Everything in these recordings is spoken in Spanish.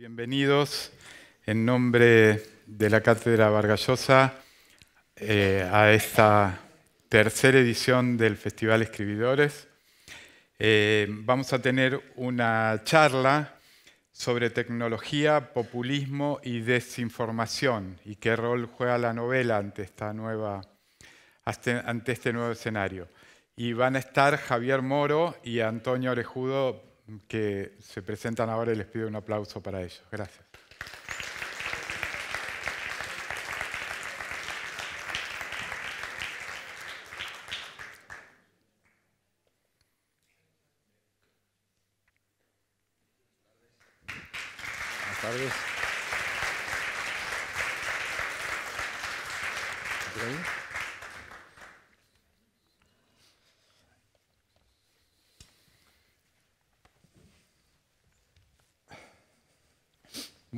Bienvenidos en nombre de la Cátedra Vargallosa eh, a esta tercera edición del Festival Escribidores. Eh, vamos a tener una charla sobre tecnología, populismo y desinformación y qué rol juega la novela ante, esta nueva, ante este nuevo escenario. Y van a estar Javier Moro y Antonio Orejudo que se presentan ahora y les pido un aplauso para ellos. Gracias.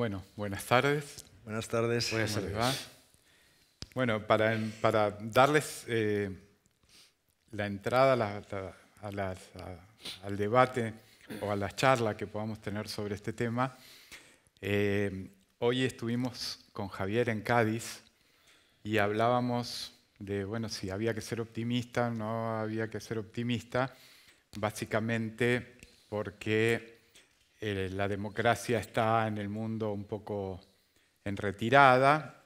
Bueno, buenas tardes. Buenas tardes. Buenas tardes. Bueno, para, para darles eh, la entrada al debate o a la charla que podamos tener sobre este tema, eh, hoy estuvimos con Javier en Cádiz y hablábamos de, bueno, si había que ser optimista, no había que ser optimista, básicamente porque eh, la democracia está en el mundo un poco en retirada,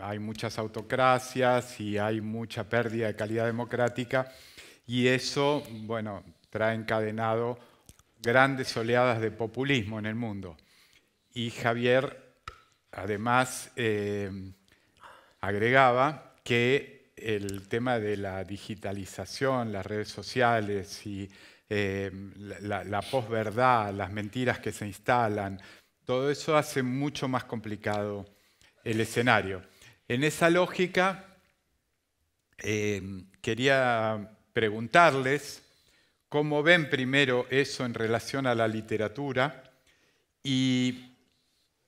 hay muchas autocracias y hay mucha pérdida de calidad democrática y eso, bueno, trae encadenado grandes oleadas de populismo en el mundo. Y Javier, además, eh, agregaba que el tema de la digitalización, las redes sociales y eh, la, posverdad, las mentiras que se instalan, todo eso hace mucho más complicado el escenario. En esa lógica, eh, quería preguntarles cómo ven primero eso en relación a la literatura y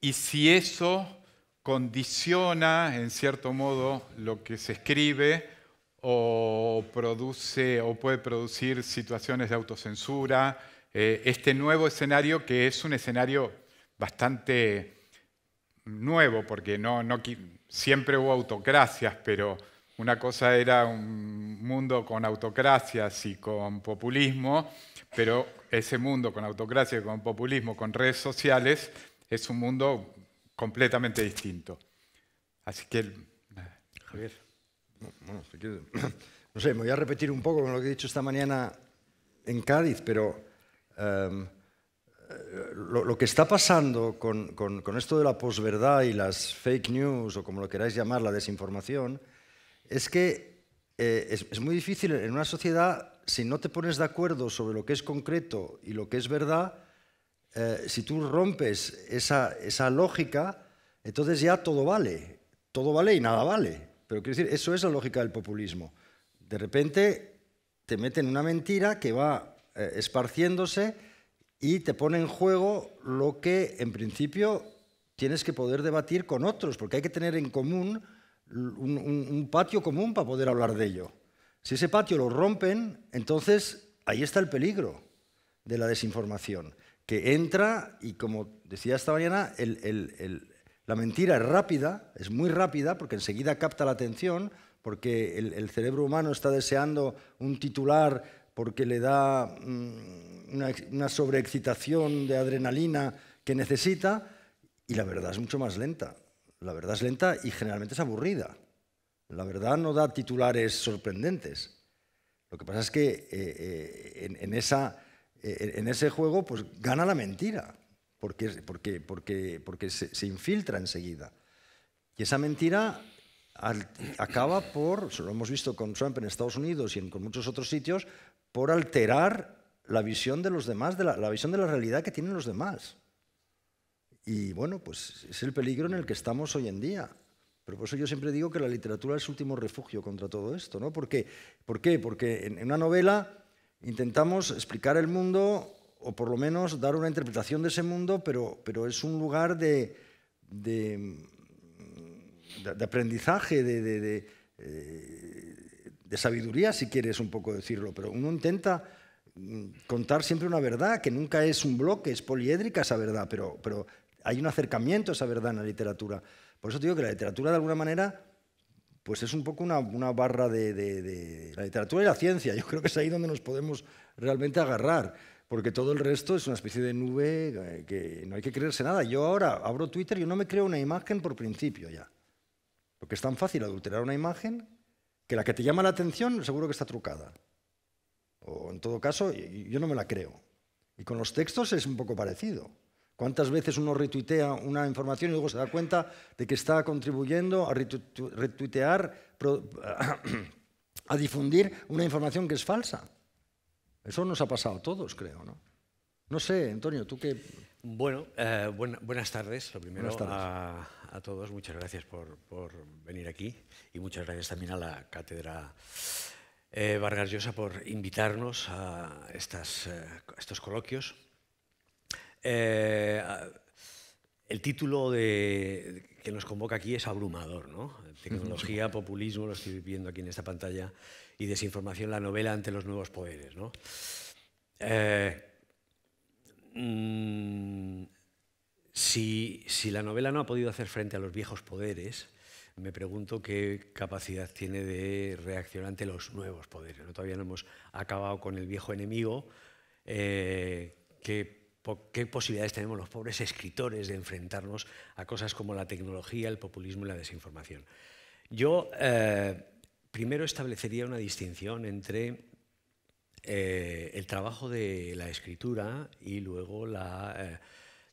si eso condiciona, en cierto modo, lo que se escribe o produce o puede producir situaciones de autocensura. Eh, este nuevo escenario, que es un escenario bastante nuevo, porque no, siempre hubo autocracias, pero una cosa era un mundo con autocracias y con populismo, pero ese mundo con y con populismo, con redes sociales, es un mundo completamente distinto. Así que, Javier. no sé, me voy a repetir un poco con lo que he dicho esta mañana en Cádiz, pero em, eh, lo, que está pasando con, esto de la posverdad y las fake news, o como lo queráis llamar, la desinformación, es que eh, es, muy difícil en una sociedad, si no te pones de acuerdo sobre lo que es concreto y lo que es verdad, eh, si tú rompes esa, esa lógica, entonces ya todo vale, todo vale y nada vale. Pero quiero decir, eso es la lógica del populismo. De repente te meten una mentira que va eh, esparciéndose y te pone en juego lo que en principio tienes que poder debatir con otros, porque hay que tener en común un, patio común para poder hablar de ello. Si ese patio lo rompen, entonces ahí está el peligro de la desinformación, que entra y como decía esta mañana, el la mentira es rápida, es muy rápida, porque enseguida capta la atención, porque el, cerebro humano está deseando un titular porque le da mm, una, sobreexcitación de adrenalina que necesita, y la verdad es mucho más lenta. La verdad es lenta y generalmente es aburrida. La verdad no da titulares sorprendentes. Lo que pasa es que eh, eh, en, eh, en ese juego pues, gana la mentira porque, porque, porque, porque se, infiltra enseguida. Y esa mentira acaba por, lo hemos visto con Trump en Estados Unidos y en, con muchos otros sitios, por alterar la visión de los demás, de la, visión de la realidad que tienen los demás. Y bueno, pues es el peligro en el que estamos hoy en día. Pero por eso yo siempre digo que la literatura es último refugio contra todo esto, ¿no? ¿Por qué? Porque en una novela intentamos explicar el mundo o por lo menos dar una interpretación de ese mundo, pero, pero es un lugar de, de, aprendizaje, de, eh, de, sabiduría, si quieres un poco decirlo, pero uno intenta mm, contar siempre una verdad, que nunca es un bloque, es poliédrica esa verdad, pero, pero hay un acercamiento a esa verdad en la literatura. Por eso digo que la literatura, de alguna manera, pues es un poco una, una barra de, de, la literatura y la ciencia. Yo creo que es ahí donde nos podemos realmente agarrar porque todo el resto es una especie de nube eh, que no hay que creerse nada. Yo ahora abro Twitter y no me creo una imagen por principio ya. Porque es tan fácil adulterar una imagen que la que te llama la atención seguro que está trucada. O en todo caso, yo no me la creo. Y con los textos es un poco parecido. ¿Cuántas veces uno retuitea una información y luego se da cuenta de que está contribuyendo a retuitear, a difundir una información que es falsa? Eso nos ha pasado a todos, creo, ¿no? No sé, Antonio, tú qué... Bueno, eh, buenas tardes, lo primero A, todos. Muchas gracias por, venir aquí y muchas gracias también a la Cátedra eh, Vargas Llosa por invitarnos a estas, eh, estos coloquios. el título que nos convoca aquí es abrumador, ¿no? Tecnología, populismo, lo estoy viendo aquí en esta pantalla y desinformación la novela ante los nuevos poderes. ¿no? Eh, mm, si, si, la novela no ha podido hacer frente a los viejos poderes, me pregunto qué capacidad tiene de reaccionar ante los nuevos poderes. ¿no? Todavía no hemos acabado con el viejo enemigo. Eh, ¿qué, posibilidades tenemos los pobres escritores de enfrentarnos a cosas como la tecnología, el populismo y la desinformación? Yo eh, primero establecería una distinción entre eh, el trabajo de la escritura y luego eh,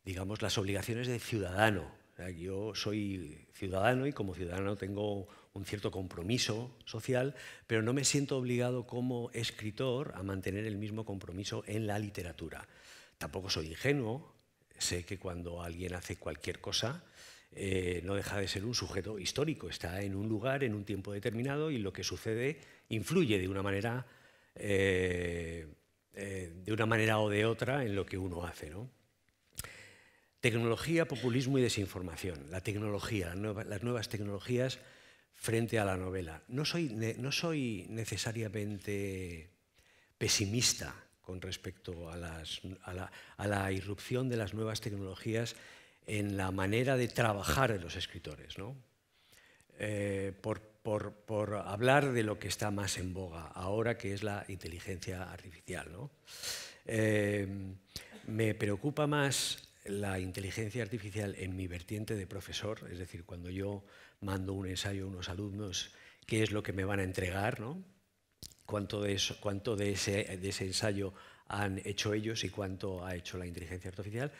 digamos, las obligaciones de ciudadano. Yo soy ciudadano y como ciudadano tengo un cierto compromiso social, pero no me siento obligado como escritor a mantener el mismo compromiso en la literatura. Tampoco soy ingenuo, sé que cuando alguien hace cualquier cosa, eh, no deja de ser un sujeto histórico, está en un lugar, en un tiempo determinado y lo que sucede influye de una manera, eh, eh, de una manera o de otra en lo que uno hace. Tecnología, populismo y desinformación. La tecnología, las nuevas tecnologías frente a la novela. No soy, no soy necesariamente pesimista con respecto a, a, la, a la irrupción de las nuevas tecnologías en la manera de trabajar de los escritores, eh, por, hablar de lo que está más en boga ahora, que es la inteligencia artificial. Eh, me preocupa más la inteligencia artificial en mi vertiente de profesor, es decir, cuando yo mando un ensayo a unos alumnos, qué es lo que me van a entregar, cuánto, de ese ensayo han hecho ellos y cuánto ha hecho la inteligencia artificial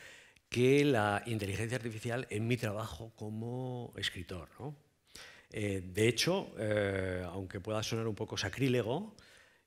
que la inteligencia artificial en mi trabajo como escritor. ¿no? Eh, de hecho, eh, aunque pueda sonar un poco sacrílego,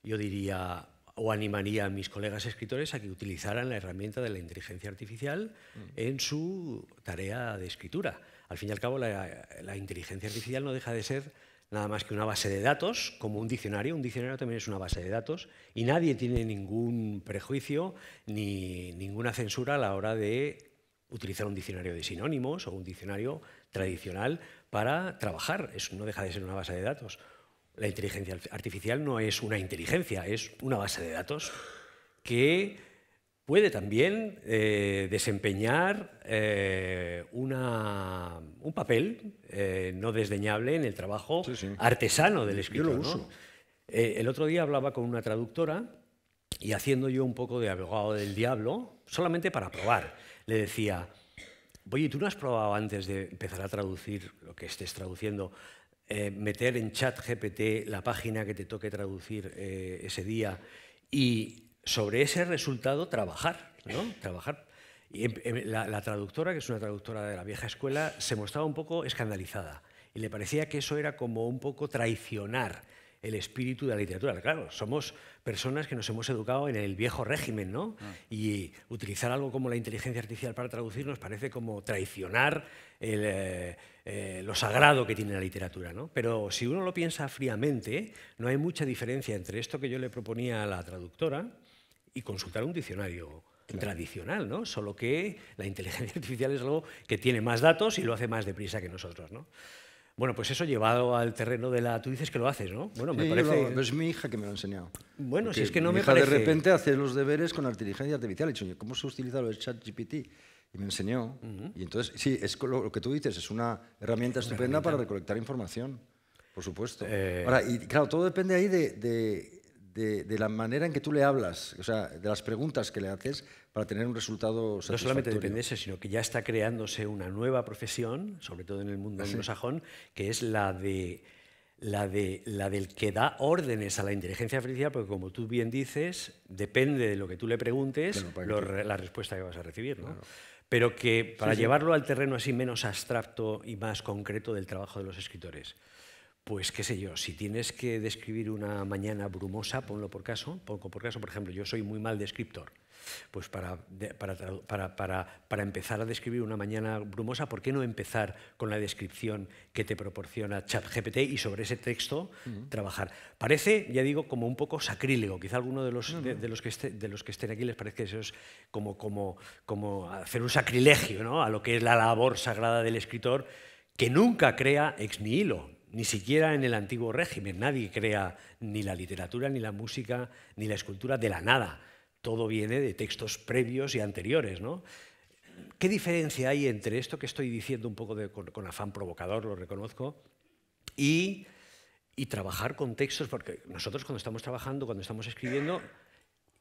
yo diría o animaría a mis colegas escritores a que utilizaran la herramienta de la inteligencia artificial mm. en su tarea de escritura. Al fin y al cabo, la inteligencia artificial no deja de ser nada más que una base de datos, como un diccionario. Un diccionario también es una base de datos y nadie tiene ningún prejuicio ni ninguna censura a la hora de utilizar un diccionario de sinónimos o un diccionario tradicional para trabajar. Eso no deja de ser una base de datos. La inteligencia artificial no es una inteligencia, es una base de datos que puede también eh, desempeñar eh, un papel eh, no desdeñable en el trabajo artesano del escritor. el otro día hablaba con una traductora y haciendo yo un poco de abogado del diablo, solamente para probar le decía, oye, ¿tú no has probado antes de empezar a traducir lo que estés traduciendo, eh, meter en chat GPT la página que te toque traducir eh, ese día y sobre ese resultado trabajar, ¿no? Trabajar. Em, em, la, traductora, que es una traductora de la vieja escuela, se mostraba un poco escandalizada y le parecía que eso era como un poco traicionar el espíritu de la literatura. Claro, somos personas que nos hemos educado en el viejo régimen, ¿no? Ah. Y utilizar algo como la inteligencia artificial para traducir nos parece como traicionar eh, eh, lo sagrado que tiene la literatura, ¿no? Pero si uno lo piensa fríamente, no hay mucha diferencia entre esto que yo le proponía a la traductora y consultar un diccionario tradicional, ¿no? Solo que la inteligencia artificial es algo que tiene más datos y lo hace más deprisa que nosotros, ¿no? Bueno, pues eso llevado al terreno de la... Tú dices que lo haces, ¿no? Bueno, me parece... No es mi hija que me lo ha enseñado. Bueno, si es que no me hija de repente hace los deberes con la inteligencia artificial. He dicho, ¿cómo se utiliza lo de chat GPT? Y me enseñó. Y entonces, sí, es lo, que tú dices, es una herramienta estupenda para recolectar información, por supuesto. Eh. Ahora, y claro, todo depende ahí de de, la manera en que tú le hablas, o sea, de las preguntas que le haces para tener un resultado satisfactorio. No solamente depende de sino que ya está creándose una nueva profesión, sobre todo en el mundo ah, anglosajón, que es la de la, del que da órdenes a la inteligencia artificial, porque como tú bien dices, depende de lo que tú le preguntes, la respuesta que vas a recibir. ¿no? Pero que para llevarlo al terreno así menos abstracto y más concreto del trabajo de los escritores. Pues qué sé yo, si tienes que describir una mañana brumosa, ponlo por caso, Poco por caso, por ejemplo, yo soy muy mal descriptor. Pues para, para, para, empezar a describir una mañana brumosa, ¿por qué no empezar con la descripción que te proporciona ChatGPT y sobre ese texto trabajar? Parece, ya digo, como un poco sacrílego. Quizá alguno de los, De, los que de los que estén aquí les parece que eso es como, como, como hacer un sacrilegio a lo que es la labor sagrada del escritor que nunca crea ex nihilo, ni siquiera en el antiguo régimen nadie crea ni la literatura, ni la música, ni la escultura de la nada. Todo viene de textos previos y anteriores. ¿no? ¿Qué diferencia hay entre esto que estoy diciendo un poco con, afán provocador, lo reconozco, y, y trabajar con textos? Porque nosotros cuando estamos trabajando, cuando estamos escribiendo,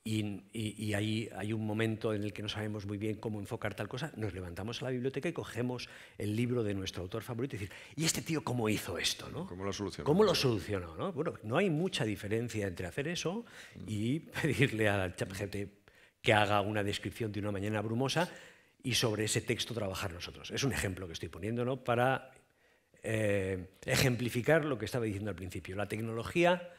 y, ahí hay un momento en el que no sabemos muy bien cómo enfocar tal cosa, nos levantamos a la biblioteca y cogemos el libro de nuestro autor favorito y decir, ¿y este tío cómo hizo esto? ¿no? ¿Cómo lo solucionó? ¿no? Bueno, no hay mucha diferencia entre hacer eso y pedirle al gente que haga una descripción de una mañana brumosa y sobre ese texto trabajar nosotros. Es un ejemplo que estoy poniendo ¿no? para eh, ejemplificar lo que estaba diciendo al principio. La tecnología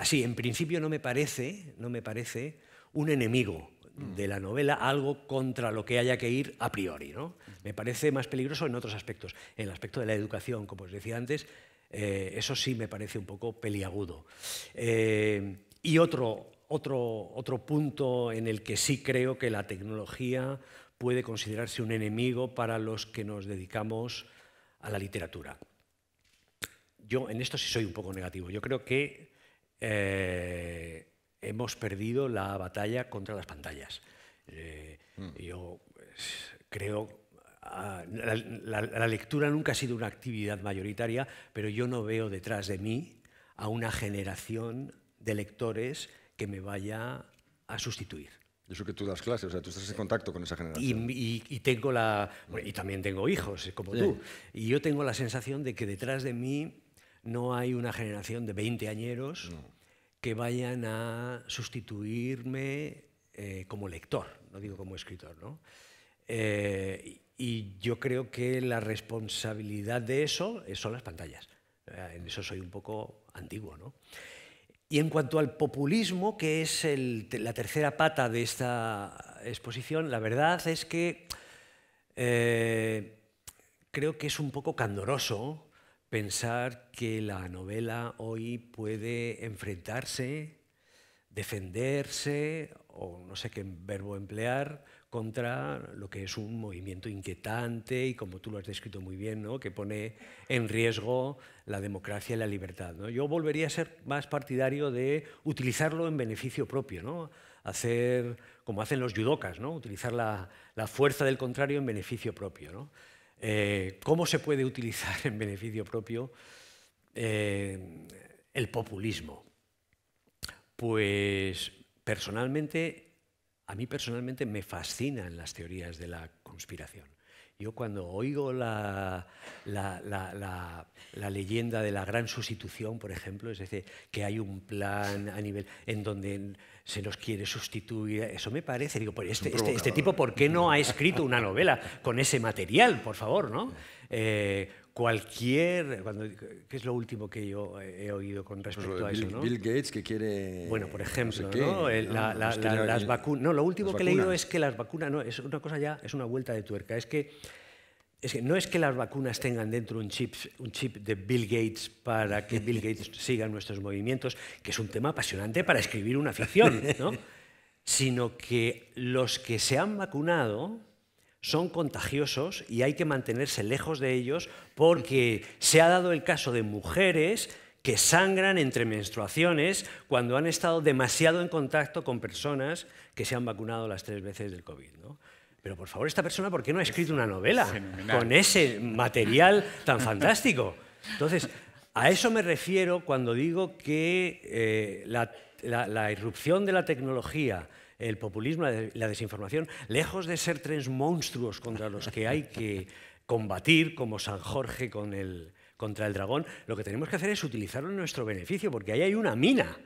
Así, en principio no me parece, no me parece un enemigo mm. de la novela algo contra lo que haya que ir a priori. ¿no? Me parece más peligroso en otros aspectos. En el aspecto de la educación, como os decía antes, eh, eso sí me parece un poco peliagudo. Eh, y otro, otro, otro punto en el que sí creo que la tecnología puede considerarse un enemigo para los que nos dedicamos a la literatura. Yo en esto sí soy un poco negativo. Yo creo que eh, hemos perdido la batalla contra las pantallas. Eh, mm. Yo pues, creo, ah, la, la, lectura nunca ha sido una actividad mayoritaria, pero yo no veo detrás de mí a una generación de lectores que me vaya a sustituir. Eso que tú das clases, o sea, tú estás en contacto con esa generación. Y, tengo la, y también tengo hijos, como tú. Y yo tengo la sensación de que detrás de mí no hay una generación de 20 añeros que vayan a sustituirme eh, como lector, no digo como escritor. Eh, y yo creo que la responsabilidad de eso son las pantallas. Eh, en eso soy un poco antiguo. ¿no? Y en cuanto al populismo, que es la tercera pata de esta exposición, la verdad es que creo que es un poco candoroso pensar que la novela hoy puede enfrentarse, defenderse, o no sé qué verbo emplear, contra lo que es un movimiento inquietante y como tú lo has descrito muy bien, que pone en riesgo la democracia y la libertad. Yo volvería a ser más partidario de utilizarlo en beneficio propio, ¿no? hacer como hacen los judocas, ¿no? utilizar la, fuerza del contrario en beneficio propio. ¿no? Eh, cómo se puede utilizar en beneficio propio eh, el populismo. Pues personalmente, a mí personalmente me fascinan las teorías de la conspiración. Yo cuando oigo la, la, leyenda de la gran sustitución, por ejemplo, es decir, que hay un plan a nivel en donde se los quiere sustituir. Eso me parece. Digo, por este, este, este, tipo, ¿por qué no ha escrito una novela con ese material, por favor? ¿no? Eh, cualquier. Cuando, ¿Qué es lo último que yo he oído con pues respecto a eso? Bill, Gates que quiere. Bueno, por ejemplo, las vacunas. No, lo último que he leído es que las vacunas. No, es una cosa ya, es una vuelta de tuerca. Es que es que no es que las vacunas tengan dentro un chip, un chip de Bill Gates para que Bill Gates siga nuestros movimientos, que es un tema apasionante para escribir una ficción, ¿no? sino que los que se han vacunado son contagiosos y hay que mantenerse lejos de ellos porque se ha dado el caso de mujeres que sangran entre menstruaciones cuando han estado demasiado en contacto con personas que se han vacunado las tres veces del COVID. Pero por favor, esta persona, ¿por qué no ha escrito una novela con ese material tan fantástico? Entonces, a eso me refiero cuando digo que eh, la, irrupción de la tecnología, el populismo, la desinformación, lejos de ser tres monstruos contra los que hay que combatir, como San Jorge contra el dragón, lo que tenemos que hacer es utilizarlo en nuestro beneficio, porque ahí hay una mina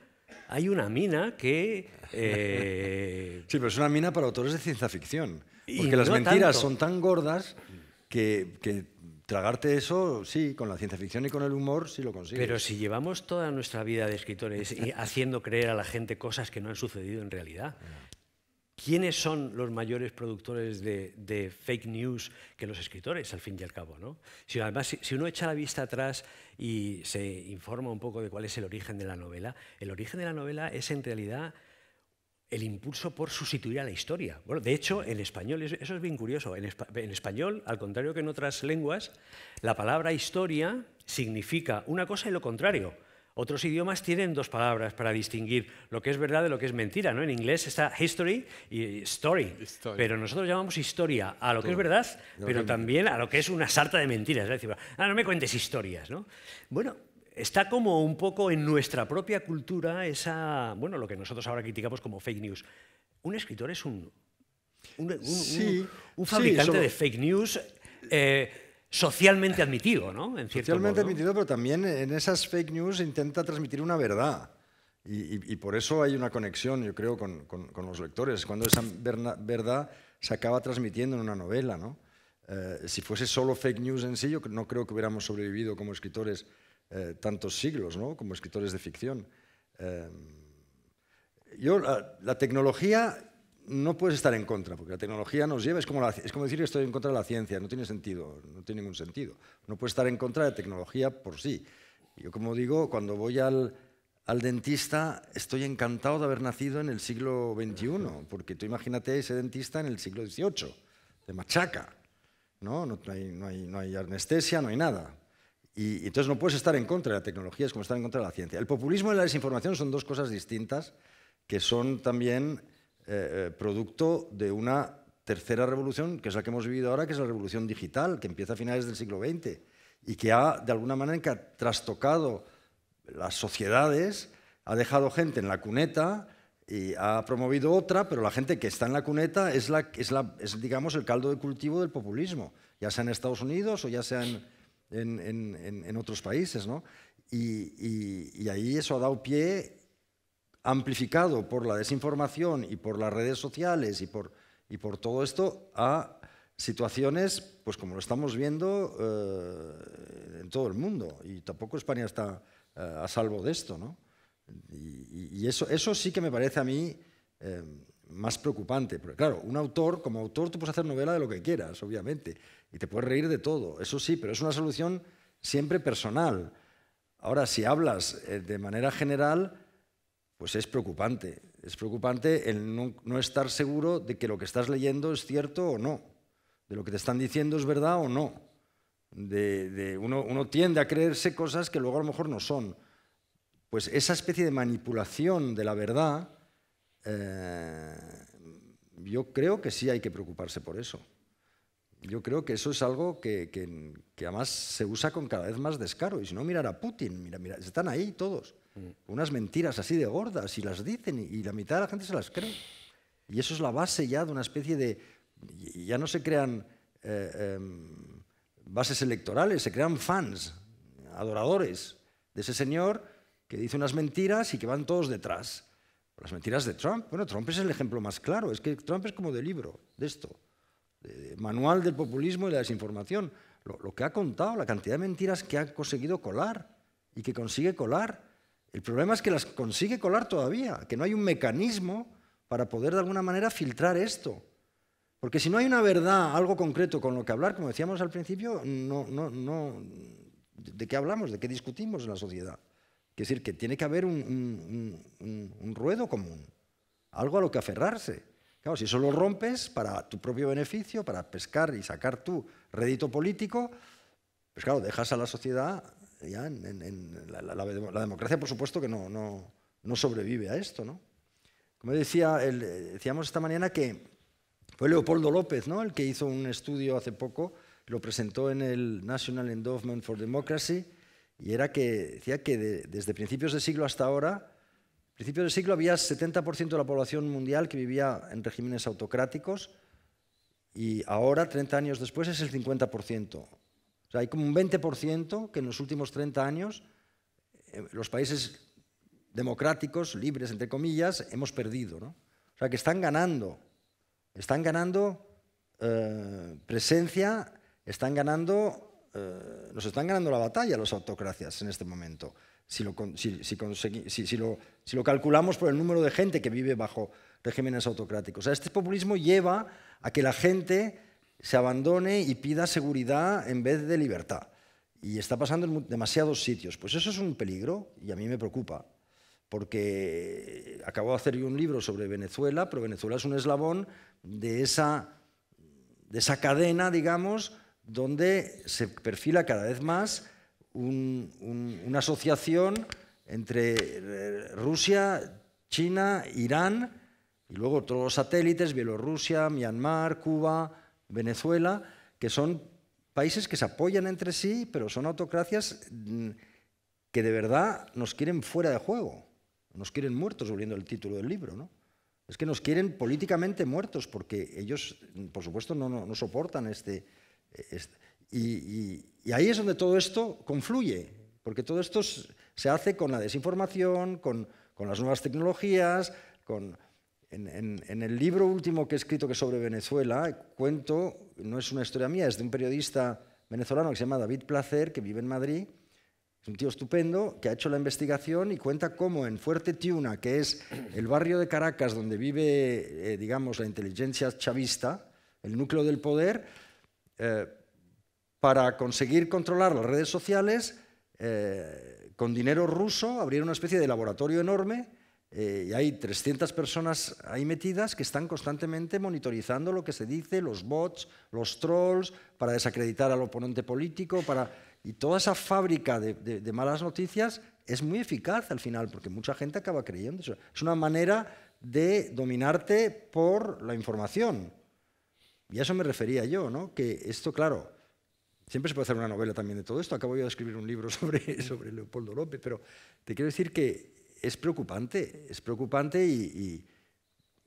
hay una mina que... Eh, sí, pero es una mina para autores de ciencia ficción. Porque las mentiras son tan gordas que, tragarte eso, sí, con la ciencia ficción y con el humor, sí lo consigues. Pero si llevamos toda nuestra vida de escritores y haciendo creer a la gente cosas que no han sucedido en realidad, ¿Quiénes son los mayores productores de, fake news que los escritores, al fin y al cabo? ¿no? Si, además, si, uno echa la vista atrás y se informa un poco de cuál es el origen de la novela, el origen de la novela es en realidad el impulso por sustituir a la historia. de hecho, en español, eso es bien curioso, en español, al contrario que en otras lenguas, la palabra historia significa una cosa y lo contrario. Otros idiomas tienen dos palabras para distinguir lo que es verdad de lo que es mentira. ¿no? En inglés está history y story, pero nosotros llamamos historia a lo que es verdad, pero también a lo que es una sarta de mentiras. Es decir, ah, no me cuentes historias. ¿no? Bueno, está como un poco en nuestra propia cultura esa, bueno, lo que nosotros ahora criticamos como fake news. Un escritor es un, un, fabricante de fake news. Eh, socialmente admitido, ¿no? socialmente admitido, pero también en esas fake news intenta transmitir una verdad. Y, por eso hay una conexión, yo creo, con, los lectores, cuando esa verdad se acaba transmitiendo en una novela, ¿no? Eh, si fuese solo fake news en sí, yo no creo que hubiéramos sobrevivido como escritores eh, tantos siglos, ¿no? Como escritores de ficción. Eh, yo, la tecnología no puedes estar en contra, porque la tecnología nos lleva, es como, es como decir que estoy en contra de la ciencia, no tiene sentido, no tiene ningún sentido. No puedes estar en contra de la tecnología por sí. Yo como digo, cuando voy al, dentista, estoy encantado de haber nacido en el siglo XXI, porque tú imagínate ese dentista en el siglo XVIII, de machaca, ¿no? No hay, anestesia, no hay nada. y entonces no puedes estar en contra de la tecnología, es como estar en contra de la ciencia. El populismo y la desinformación son dos cosas distintas que son también eh, eh, producto de una tercera revolución, que es la que hemos vivido ahora, que es la revolución digital, que empieza a finales del siglo XX y que ha, de alguna manera, trastocado las sociedades, ha dejado gente en la cuneta y ha promovido otra, pero la gente que está en la cuneta es, la, es, la, digamos, el caldo de cultivo del populismo, ya sea en Estados Unidos o ya sea en, otros países. ¿no? Y, y, y ahí eso ha dado pie amplificado por la desinformación y por las redes sociales y por, y por todo esto a situaciones, pues como lo estamos viendo eh, en todo el mundo. Y tampoco España está eh, a salvo de esto, ¿no? Y, eso, eso sí que me parece a mí em, más preocupante. Porque claro, un autor, como autor, tú puedes hacer novela de lo que quieras, obviamente, y te puedes reír de todo, eso sí, pero es una solución siempre personal. Ahora, si hablas eh, de manera general, pues es preocupante. Es preocupante el no, estar seguro de que lo que estás leyendo es cierto o no, de lo que te están diciendo es verdad o no. De, uno, tiende a creerse cosas que luego a lo mejor no son. Pues esa especie de manipulación de la verdad, eh, yo creo que sí hay que preocuparse por eso. Yo creo que eso es algo que, además se usa con cada vez más descaro. Y si no, mirar a Putin, mira, mira, están ahí todos. Unas mentiras así de gordas y las dicen y la mitad de la gente se las cree. Y eso es la base ya de una especie de... Ya no se crean eh, em, bases electorales, se crean fans, adoradores de ese señor que dice unas mentiras y que van todos detrás. Las mentiras de Trump. Bueno, Trump es el ejemplo más claro. Es que Trump es como de libro, de esto. De manual del populismo y la desinformación. lo que ha contado, la cantidad de mentiras que ha conseguido colar y que consigue colar. El problema es que las consigue colar todavía, que no hay un mecanismo para poder de alguna manera filtrar esto. Porque si no hay una verdad, algo concreto con lo que hablar, como decíamos al principio, no, no, ¿de qué hablamos? ¿De qué discutimos en la sociedad? Es decir, que tiene que haber un, ruedo común, algo a lo que aferrarse. Claro, si eso lo rompes para tu propio beneficio, para pescar y sacar tu rédito político, pues claro, dejas a la sociedad en, la, democracia, por supuesto, que no, no, no sobrevive a esto. ¿no? Como decía, eh, decíamos esta mañana que fue Leopoldo López ¿no? el que hizo un estudio hace poco, lo presentó en el National Endowment for Democracy, y era que decía que desde principios de siglo hasta ahora, principios del siglo había 70% de la población mundial que vivía en regímenes autocráticos, y ahora, 30 años después, es el 50% hay como un 20% que en los últimos 30 años eh, los países democráticos, libres entre comillas, hemos perdido. O sea, que están ganando, están ganando eh, presencia, están ganando, nos eh, están ganando la batalla las autocracias en este momento. Si lo, lo, calculamos por el número de gente que vive bajo regímenes autocráticos. este populismo lleva a que la gente se abandone y pida seguridad en vez de libertad. Y está pasando en demasiados sitios. Pues eso es un peligro y a mí me preocupa, porque acabo de hacer yo un libro sobre Venezuela, pero Venezuela es un eslabón de esa, cadena, digamos, donde se perfila cada vez más una asociación entre Rusia, China, Irán y luego todos los satélites, Bielorrusia, Myanmar, Cuba, Venezuela, que son países que se apoyan entre sí, pero son autocracias mm, que de verdad nos quieren fuera de juego, nos quieren muertos, volviendo al título del libro, ¿no? Es que nos quieren políticamente muertos porque ellos, mm, por supuesto, no, soportan este... E, y, ahí es donde todo esto confluye, porque todo esto se hace con la desinformación, con las nuevas tecnologías, con, en, el libro último que he escrito que es sobre Venezuela, cuento, no es una historia mía, es de un periodista venezolano que se llama David Placer, que vive en Madrid, es un tío estupendo, que ha hecho la investigación y cuenta cómo en Fuerte Tiuna, que es el barrio de Caracas donde vive, eh, digamos, la inteligencia chavista, el núcleo del poder, eh, para conseguir controlar las redes sociales, eh, con dinero ruso, abrieron una especie de laboratorio enorme eh, y hay 300 personas ahí metidas que están constantemente monitorizando lo que se dice, los bots, los trolls, para desacreditar al oponente político, para... y toda esa fábrica de, malas noticias es muy eficaz al final, porque mucha gente acaba creyendo eso. Es una manera de dominarte por la información. Y a eso me refería yo, ¿no? Que esto, claro, siempre se puede hacer una novela también de todo esto. Acabo yo de escribir un libro sobre, sobre Leopoldo López, pero te quiero decir que es preocupante, es preocupante y,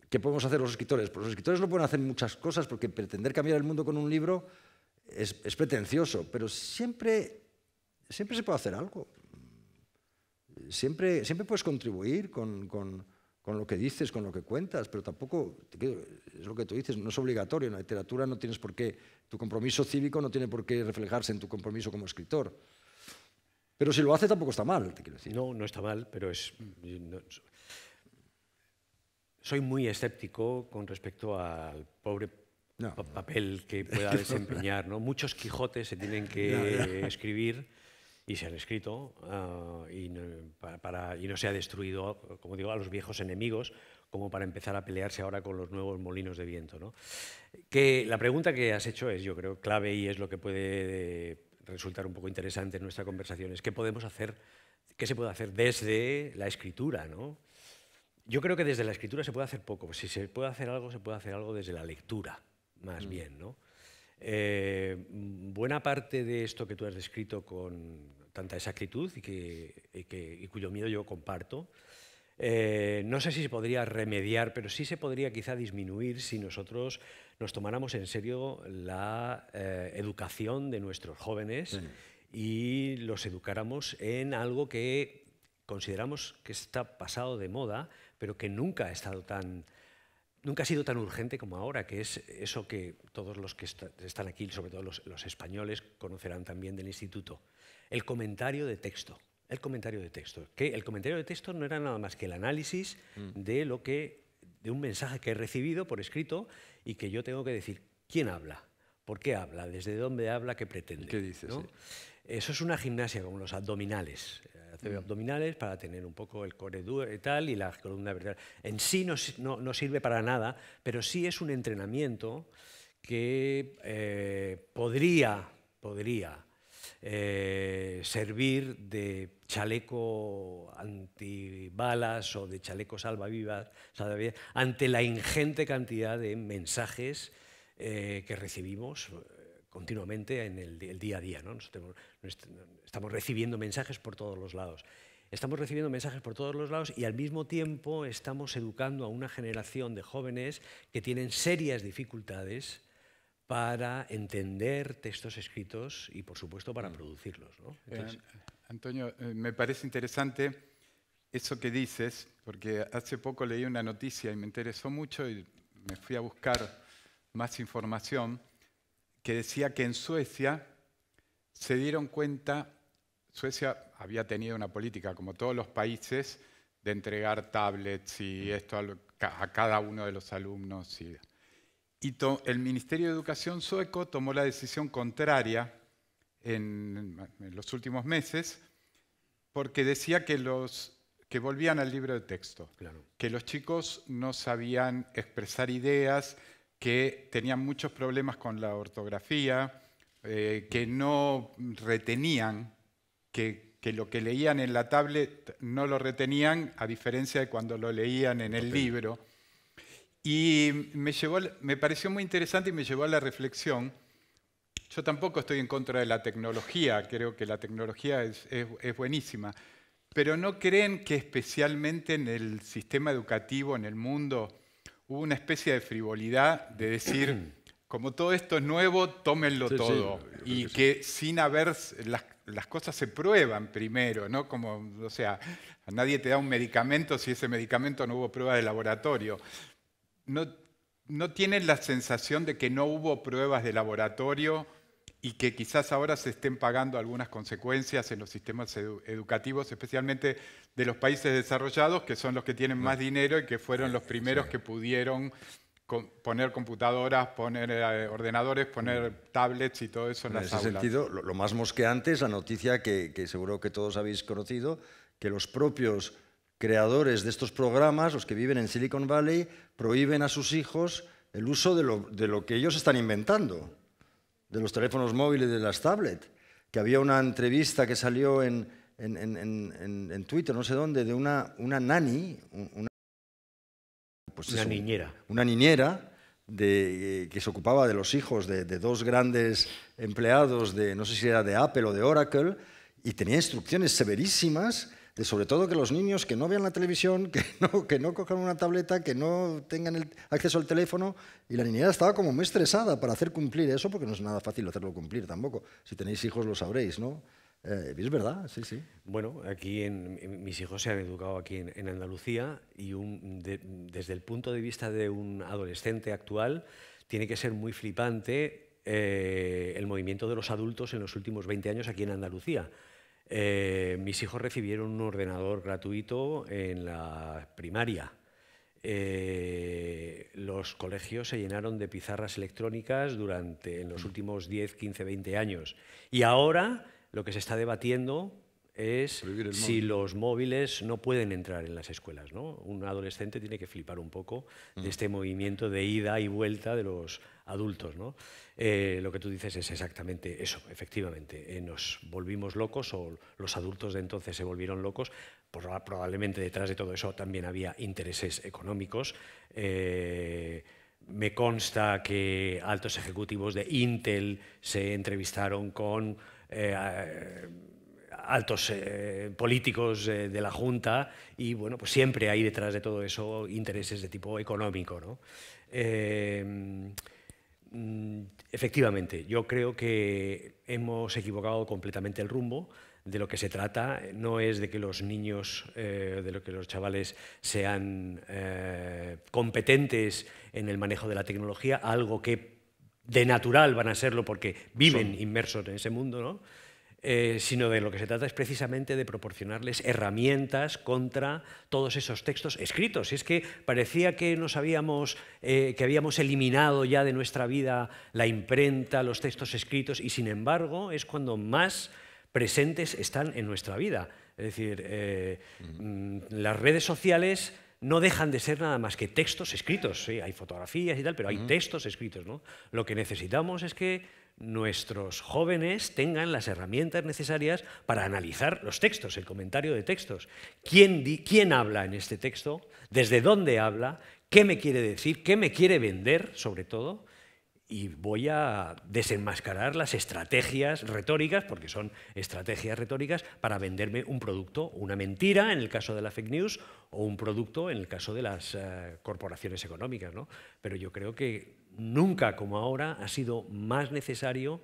¿qué podemos hacer los escritores? Pues los escritores no pueden hacer muchas cosas porque pretender cambiar el mundo con un libro es, pretencioso, pero siempre, siempre se puede hacer algo. Siempre, siempre puedes contribuir con, con, lo que dices, con lo que cuentas, pero tampoco, es lo que tú dices, no es obligatorio. En la literatura no tienes por qué, tu compromiso cívico no tiene por qué reflejarse en tu compromiso como escritor. Pero si lo hace tampoco está mal, te quiero decir. No, no está mal, pero es... soy muy escéptico con respecto al pobre papel que pueda desempeñar. ¿no? Muchos Quijotes se tienen que escribir y se han escrito ah, y, no, y no se ha destruido, como digo, a los viejos enemigos como para empezar a pelearse ahora con los nuevos molinos de viento. ¿no? Que la pregunta que has hecho es, yo creo, clave y es lo que puede resultar un poco interesante en nuestra conversación es qué podemos hacer, qué se puede hacer desde la escritura, ¿no? Yo creo que desde la escritura se puede hacer poco. Pues si se puede hacer algo, se puede hacer algo desde la lectura, más mm. bien, ¿no? Eh, buena parte de esto que tú has descrito con tanta exactitud y, que, y, que, y cuyo miedo yo comparto eh, no sé si se podría remediar, pero sí se podría quizá disminuir si nosotros nos tomáramos en serio la eh, educación de nuestros jóvenes y los educáramos en algo que consideramos que está pasado de moda, pero que nunca ha estado tan, nunca ha sido tan urgente como ahora, que es eso que todos los que están aquí, sobre todo los, españoles, conocerán también del instituto, el comentario de texto. El comentario de texto. Que el comentario de texto no era nada más que el análisis mm. de lo que de un mensaje que he recibido por escrito y que yo tengo que decir quién habla, por qué habla, desde dónde habla, qué pretende. ¿Qué dices? Eso es una gimnasia como los abdominales. Eh, hacer mm. abdominales para tener un poco el core y tal y la columna vertebral. En sí no, no, sirve para nada, pero sí es un entrenamiento que eh, podría, podría eh, servir de chaleco antibalas o de chaleco salvavidas ante la ingente cantidad de mensajes eh, que recibimos eh, continuamente en el, día a día. estamos recibiendo mensajes por todos los lados. Estamos recibiendo mensajes por todos los lados y al mismo tiempo estamos educando a una generación de jóvenes que tienen serias dificultades para entender textos escritos y, por supuesto, para mm. producirlos. Eh, Antonio, eh, me parece interesante eso que dices, porque hace poco leí una noticia y me interesó mucho y me fui a buscar más información, que decía que en Suecia se dieron cuenta, Suecia había tenido una política, como todos los países, de entregar tablets y mm. esto a cada uno de los alumnos. Y, y el Ministerio de Educación sueco tomó la decisión contraria en, los últimos meses porque decía que, que volvían al libro de texto, que los chicos no sabían expresar ideas, que tenían muchos problemas con la ortografía, eh, que no retenían, que, lo que leían en la tablet no lo retenían, a diferencia de cuando lo leían en el libro. Y me, pareció muy interesante y me llevó a la reflexión. Yo tampoco estoy en contra de la tecnología, creo que la tecnología es, buenísima, pero ¿no creen que especialmente en el sistema educativo, en el mundo, hubo una especie de frivolidad de decir, como todo esto es nuevo, tómenlo todo? y que, sin haber, las, cosas se prueban primero, ¿no? Como, o sea, a nadie te da un medicamento si ese medicamento no hubo prueba de laboratorio no, no tienen la sensación de que no hubo pruebas de laboratorio y que quizás ahora se estén pagando algunas consecuencias en los sistemas educativos, especialmente de los países desarrollados, que son los que tienen más mm. dinero y que fueron los primeros que pudieron poner computadoras, poner eh, ordenadores, poner mm. tablets y todo eso en, en ese sentido, lo, más mosqueante es la noticia que seguro que todos habéis conocido, que los propios creadores de estos programas, los que viven en Silicon Valley, prohíben a sus hijos el uso de lo, que ellos están inventando, de los teléfonos móviles de las tablets. Que había una entrevista que salió en, Twitter, no sé dónde, de una, una nani, una, pues niñera. Una niñera eh, que se ocupaba de los hijos de, de, dos grandes empleados de, no sé si era de Apple o de Oracle, y tenía instrucciones severísimas sobre todo que los niños que no vean la televisión, que no, cojan una tableta, que no tengan acceso al teléfono. Y la niñera estaba como muy estresada para hacer cumplir eso, porque no es nada fácil hacerlo cumplir tampoco. Si tenéis hijos lo sabréis, ¿no? Eh, es verdad, sí, sí. Bueno, aquí en, mis hijos se han educado aquí en, Andalucía y desde el punto de vista de un adolescente actual tiene que ser muy flipante eh, el movimiento de los adultos en los últimos 20 años aquí en Andalucía. Eh, mis hijos recibieron un ordenador gratuito en la primaria. Eh, los colegios se llenaron de pizarras electrónicas durante en los mm. últimos 10, 15, 20 años. Y ahora lo que se está debatiendo es si los móviles no pueden entrar en las escuelas. Un adolescente tiene que flipar un poco de mm. este movimiento de ida y vuelta de los adultos. ¿no? Eh, lo que tú dices es exactamente eso, efectivamente. Eh, nos volvimos locos o los adultos de entonces se volvieron locos. Probablemente detrás de todo eso también había intereses económicos. Eh, me consta que altos ejecutivos de Intel se entrevistaron con altos políticos de la Junta y bueno, pues siempre hay detrás de todo eso intereses de tipo económico. ¿no? Mm, efectivamente, yo creo que hemos equivocado completamente el rumbo. De lo que se trata no es de que los niños, eh, de lo que los chavales sean eh, competentes en el manejo de la tecnología, algo que de natural van a serlo porque viven inmersos en ese mundo, ¿no? Eh, sino de lo que se trata es precisamente de proporcionarles herramientas contra todos esos textos escritos. Es que parecía que nos habíamos, eh, que habíamos eliminado ya de nuestra vida la imprenta, los textos escritos, y sin embargo es cuando más presentes están en nuestra vida. Es decir, eh, las redes sociales no dejan de ser nada más que textos escritos. Sí, hay fotografías y tal, pero hay textos escritos. Lo que necesitamos es que nuestros jóvenes tengan las herramientas necesarias para analizar los textos, el comentario de textos. ¿Quién, quién habla en este texto? ¿Desde dónde habla? ¿Qué me quiere decir? ¿Qué me quiere vender, sobre todo? y voy a desenmascarar las estrategias retóricas, porque son estrategias retóricas, para venderme un producto, una mentira en el caso de la fake news o un producto en el caso de las eh, corporaciones económicas. ¿no? Pero yo creo que nunca como ahora ha sido más necesario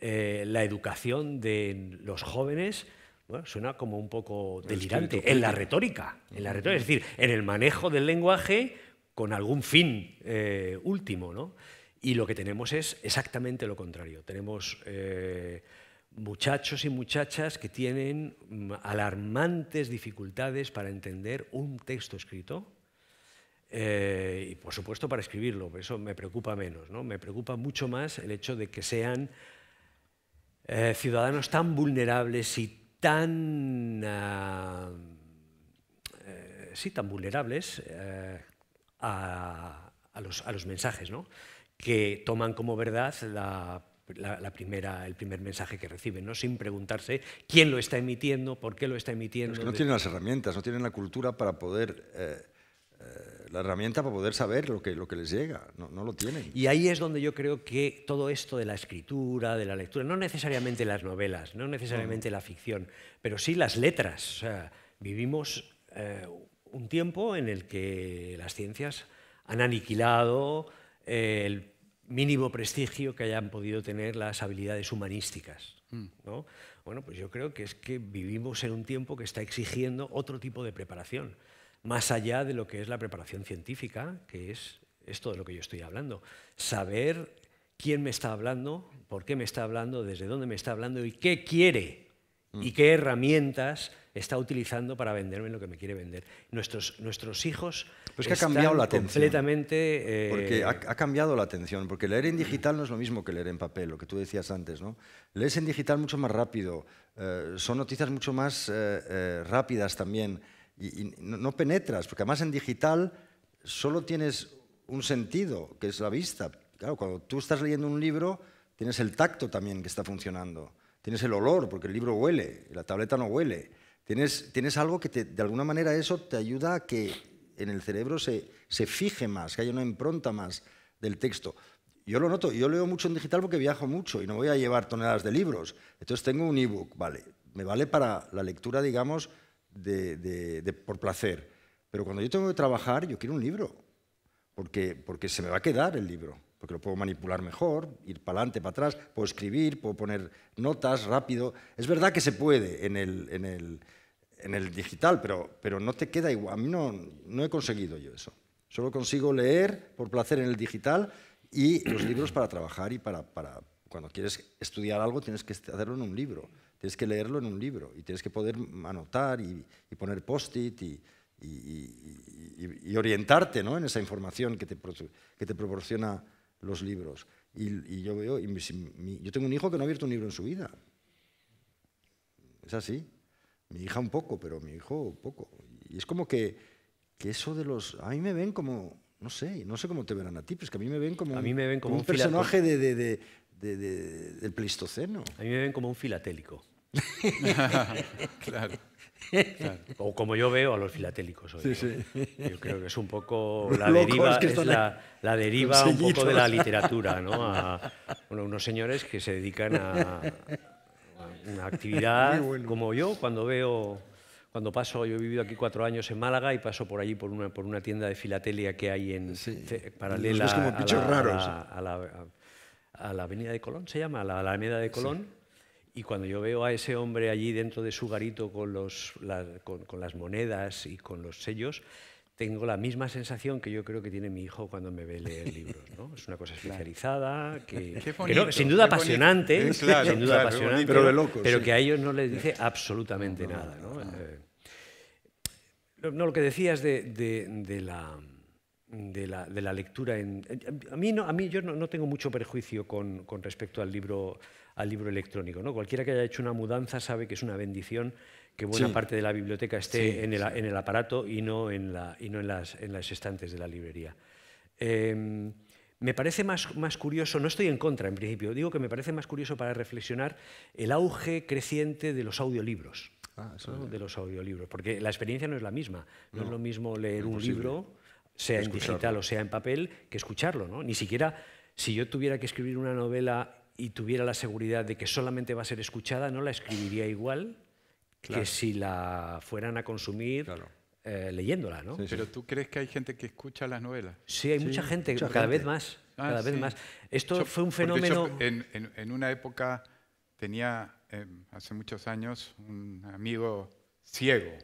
eh, la educación de los jóvenes. Bueno, suena como un poco delirante. En la retórica, en la es decir, en el manejo del lenguaje con algún fin eh, último, ¿no? Y lo que tenemos es exactamente lo contrario. Tenemos eh, muchachos y muchachas que tienen mm, alarmantes dificultades para entender un texto escrito, eh, y por supuesto para escribirlo, por eso me preocupa menos, ¿no? me preocupa mucho más el hecho de que sean eh, ciudadanos tan vulnerables y tan, ah, eh, sí, tan vulnerables a, los, mensajes, ¿no? que toman como verdad la, primera, el primer mensaje que reciben, ¿no? sin preguntarse quién lo está emitiendo, por qué lo está emitiendo. que no tienen las herramientas, no tienen la cultura para poder la herramienta para poder saber lo que, lo que les llega, no, no, lo tienen. Y ahí es donde yo creo que todo esto de la escritura, de la lectura, no necesariamente las novelas, no necesariamente la ficción, pero sí las letras. vivimos eh, un tiempo en el que las ciencias han aniquilado eh, el mínimo prestigio que hayan podido tener las habilidades humanísticas. Mm. ¿no? Bueno, pues yo creo que es que vivimos en un tiempo que está exigiendo otro tipo de preparación más allá de lo que es la preparación científica, que es esto de lo que yo estoy hablando. Saber quién me está hablando, por qué me está hablando, desde dónde me está hablando y qué quiere y mm. qué herramientas está utilizando para venderme lo que me quiere vender. Nuestros, nuestros hijos pues que ha cambiado la atención, completamente... Eh, porque ha, cambiado la atención, porque leer en digital no es lo mismo que leer en papel, lo que tú decías antes. ¿no? Lees en digital mucho más rápido, eh, son noticias mucho más eh, rápidas también y, no, penetras, porque además en digital solo tienes un sentido, que es la vista. Claro, cuando tú estás leyendo un libro, tienes el tacto también que está funcionando, tienes el olor, porque el libro huele, la tableta no huele. Tienes, tienes algo que de alguna manera eso te ayuda a que en el cerebro se, fije más, que haya una impronta más del texto. Yo lo noto, yo leo mucho en digital porque viajo mucho y no voy a llevar toneladas de libros. Entonces tengo un ebook, vale, me vale para la lectura, digamos, de, por placer. Pero cuando yo tengo que trabajar, yo quiero un libro, porque, se me va a quedar el libro, porque lo puedo manipular mejor, ir para adelante, para atrás, puedo escribir, puedo poner notas rápido. Es verdad que se puede en el, digital, pero, no te queda igual. A mí no, no he conseguido yo eso. Solo consigo leer por placer en el digital y los libros para trabajar y para cuando quieres estudiar algo tienes que hacerlo en un libro tienes que leerlo en un libro y tienes que poder anotar y, poner post-it y, orientarte ¿no? en esa información que te, que te proporciona los libros. Y, yo veo, yo tengo un hijo que no ha abierto un libro en su vida. Es así. Mi hija un poco, pero mi hijo poco. Y es como que, eso de los... A mí me ven como, no sé, no sé cómo te verán a ti, pero es que a mí me ven como, a mí me ven como un, personaje del Pleistoceno. A mí me ven como un filatélico. O como yo veo a los filatélicos hoy. Yo creo que es un poco la deriva, un poco de la literatura, ¿no? A, unos señores que se dedican a, una actividad como yo cuando veo cuando paso, yo he vivido aquí cuatro años en Málaga y paso por allí por una, por una tienda de filatelia que hay en paralela como a, la, raros. A, la, avenida de Colón, se llama, la Alameda de Colón. Y cuando yo veo a ese hombre allí dentro de su garito con, los, con, las monedas y con los sellos, tengo la misma sensación que yo creo que tiene mi hijo cuando me ve leer libros. Es una cosa especializada, que, sin duda apasionante, eh, sin duda apasionante pero, pero que a ellos no les dice absolutamente nada. Eh, ¿no? lo que decías de, la, de la, lectura... En, a mí, no, a mí yo no, tengo mucho perjuicio con, con respecto al libro al libro electrónico. ¿no? Cualquiera que haya hecho una mudanza sabe que es una bendición que buena parte de la biblioteca esté en, el, aparato y no en, las, estantes de la librería. Em, me parece más, curioso, no estoy en contra en principio, digo que me parece más curioso para reflexionar el auge creciente de los audiolibros. Ah, de los audiolibros, porque la experiencia no es la misma. No, es lo mismo leer un libro, sea en digital o sea en papel, que escucharlo. Ni siquiera si yo tuviera que escribir una novela y tuviera la seguridad de que solamente va a ser escuchada, no la escribiría igual que si la fueran a consumir eh, leyéndola. ¿no? Pero tú crees que hay gente que escucha las novelas. Sí, hay mucha gente, cada vez más. Ah, cada vez más. Esto fue un fenómeno... en, una época tenía, eh, hace muchos años, un amigo ciego.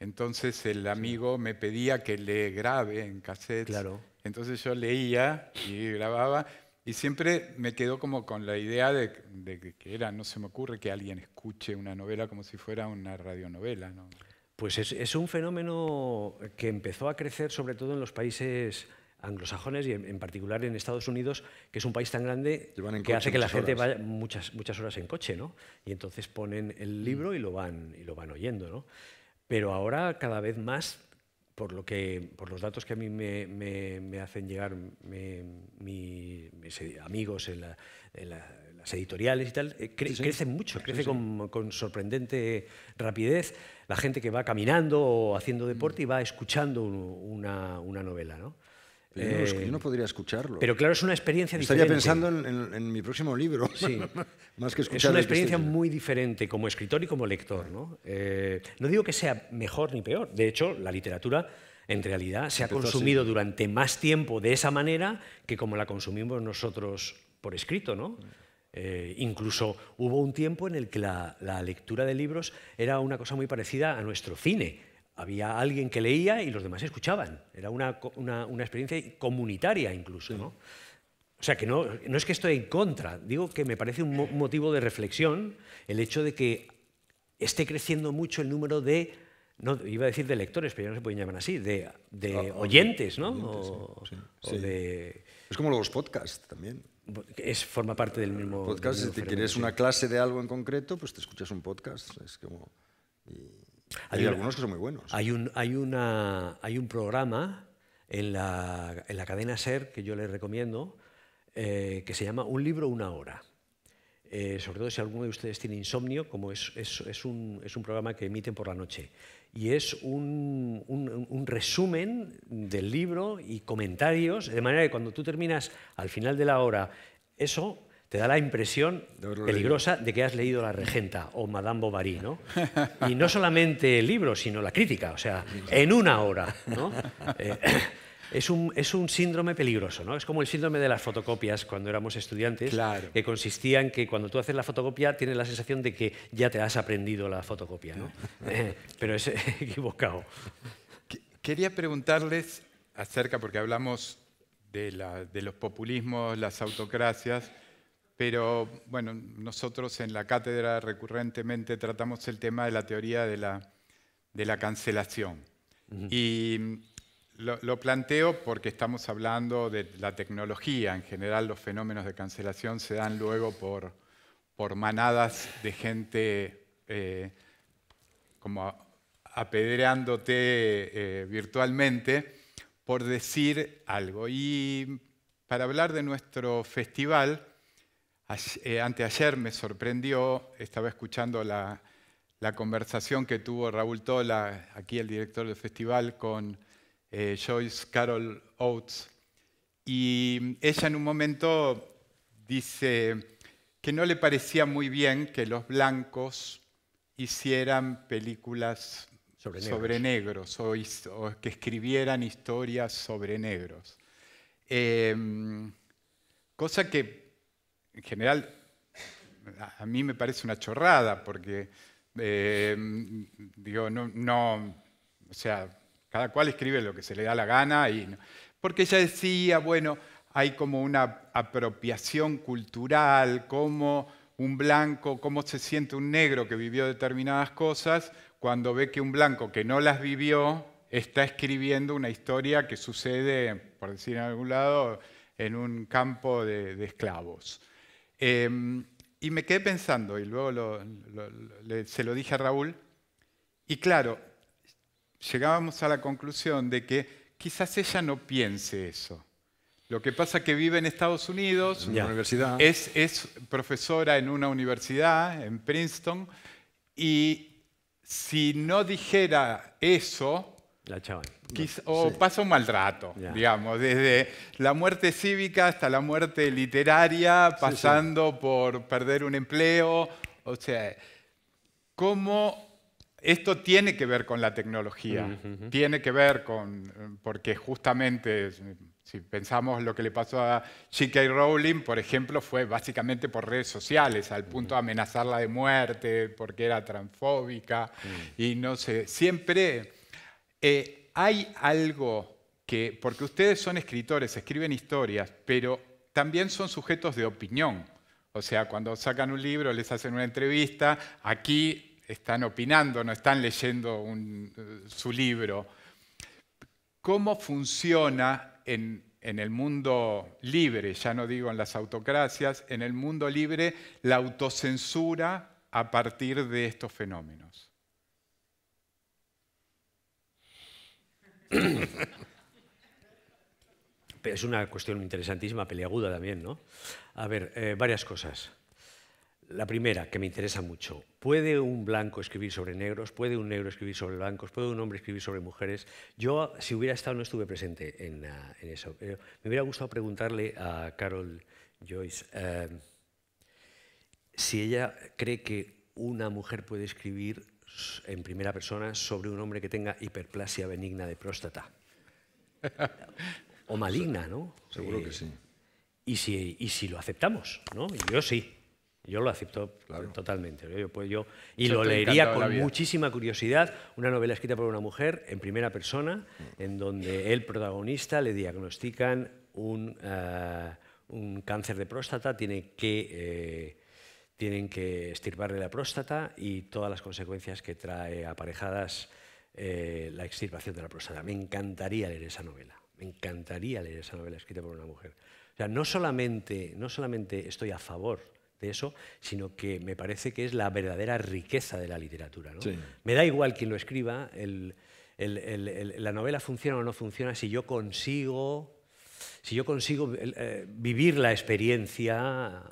Entonces el amigo me pedía que le grabe en cassette. Entonces yo leía y grababa y siempre me quedo como con la idea de, que era, no se me ocurre que alguien escuche una novela como si fuera una radionovela. ¿no? Pues es, un fenómeno que empezó a crecer sobre todo en los países anglosajones y en, particular en Estados Unidos, que es un país tan grande que hace que la gente vaya muchas, muchas horas en coche, ¿no? Y entonces ponen el libro mm. y lo van, y lo van oyendo, ¿no? Pero ahora cada vez más por, lo que, por los datos que a mí me, hacen llegar mis amigos en, las editoriales y tal, eh, crece mucho, crece con, sorprendente rapidez la gente que va caminando o haciendo deporte mm. y va escuchando una, una novela. ¿no? no, eh, podría escucharlo. Pero claro, es una experiencia diferente. Estaría pensando en, mi próximo libro, más que Es una experiencia muy diferente como escritor y como lector. ¿no? Eh, no digo que sea mejor ni peor. De hecho, la literatura en realidad se ha consumido durante más tiempo de esa manera que como la consumimos nosotros por escrito. ¿no? Eh, incluso hubo un tiempo en el que la lectura de libros era una cosa muy parecida a nuestro cine había alguien que leía y los demás escuchaban. Era una, una, experiencia comunitaria incluso. ¿no? O sea, que no, no, es que estoy en contra, digo que me parece un, motivo de reflexión el hecho de que esté creciendo mucho el número de, no, iba a decir de lectores, pero ya no se pueden llamar así, de, de ah, ah, oyentes, ¿no? o, De... Es como los podcasts también. Es, forma parte del mismo... Podcast, si quieres una clase de algo en concreto, pues te escuchas un podcast. Es como... Y hay, algunos que son muy buenos. Hay un, hay una, hay un programa en la, cadena SER que yo les recomiendo eh, que se llama Un libro, una hora. Eh, sobre todo si alguno de ustedes tiene insomnio, como es, es, es, un, programa que emiten por la noche. Y es un, resumen del libro y comentarios, de manera que cuando tú terminas al final de la hora eso, te da la impresión peligrosa de que has leído La Regenta o Madame Bovary, ¿no? Y no solamente el libro, sino la crítica, o sea, en una hora, ¿no? Eh, es un, síndrome peligroso, ¿no? Es como el síndrome de las fotocopias cuando éramos estudiantes, que consistía en que cuando tú haces la fotocopia tienes la sensación de que ya te has aprendido la fotocopia, ¿no? Eh, pero es equivocado. Quería preguntarles acerca, porque hablamos de los populismos, las autocracias, pero bueno, nosotros en la cátedra recurrentemente tratamos el tema de la teoría de la, cancelación. Y lo, planteo porque estamos hablando de la tecnología. En general los fenómenos de cancelación se dan luego por, manadas de gente eh, como apedreándote eh, virtualmente por decir algo. Y para hablar de nuestro festival, eh, anteayer me sorprendió, estaba escuchando la, conversación que tuvo Raúl Tola, aquí el director del festival, con eh, Joyce Carol Oates. Y ella en un momento dice que no le parecía muy bien que los blancos hicieran películas sobre negros, o, que escribieran historias sobre negros. Em, cosa que en general a mí me parece una chorrada, porque eh, digo, no, o sea, cada cual escribe lo que se le da la gana, y, porque ella decía, bueno, hay como una apropiación cultural, como un blanco, cómo se siente un negro que vivió determinadas cosas cuando ve que un blanco que no las vivió está escribiendo una historia que sucede, por decir en algún lado, en un campo de esclavos. Em, y me quedé pensando, y luego se lo dije a Raúl, y claro, llegábamos a la conclusión de que quizás ella no piense eso. Lo que pasa es que vive en Estados Unidos, universidad. es, profesora en una universidad, en Princeton, y si no dijera eso, o pasa un maltrato, digamos, desde la muerte cívica hasta la muerte literaria, pasando por perder un empleo. O sea, ¿cómo esto tiene que ver con la tecnología? Tiene que ver con, porque justamente si pensamos lo que le pasó a J.K. Rowling, por ejemplo, fue básicamente por redes sociales, al punto de amenazarla de muerte porque era transfóbica. Mm. Y no sé, siempre eh, hay algo que, porque ustedes son escritores, escriben historias, pero también son sujetos de opinión. O sea, cuando sacan un libro, les hacen una entrevista, aquí están opinando, no están leyendo eh, su libro. ¿Cómo funciona en el mundo libre, ya no digo en las autocracias, en el mundo libre la autocensura a partir de estos fenómenos? es una cuestión interesantísima, peliaguda también, ¿no? A ver, eh, varias cosas. La primera, que me interesa mucho. ¿Puede un blanco escribir sobre negros? ¿Puede un negro escribir sobre blancos? ¿Puede un hombre escribir sobre mujeres? Yo, si hubiera estado, no estuve presente en, eh, eso. Pero me hubiera gustado preguntarle a Carol Joyce eh, si ella cree que una mujer puede escribir en primera persona sobre un hombre que tenga hiperplasia benigna de próstata. o maligna, ¿no? Seguro que eh, sí. Y si, si lo aceptamos, ¿no? yo sí. Yo lo acepto totalmente. pues yo, y lo leería con muchísima curiosidad, una novela escrita por una mujer en primera persona, mm. en donde el protagonista le diagnostican un, eh, un cáncer de próstata, tiene que eh, tienen que extirparle la próstata y todas las consecuencias que trae aparejadas eh, la extirpación de la próstata. Me encantaría leer esa novela, me encantaría leer esa novela escrita por una mujer. O sea, no solamente, no solamente estoy a favor de eso, sino que me parece que es la verdadera riqueza de la literatura. Me da igual quién lo escriba, la novela funciona o no funciona si yo consigo, si yo consigo eh, vivir la experiencia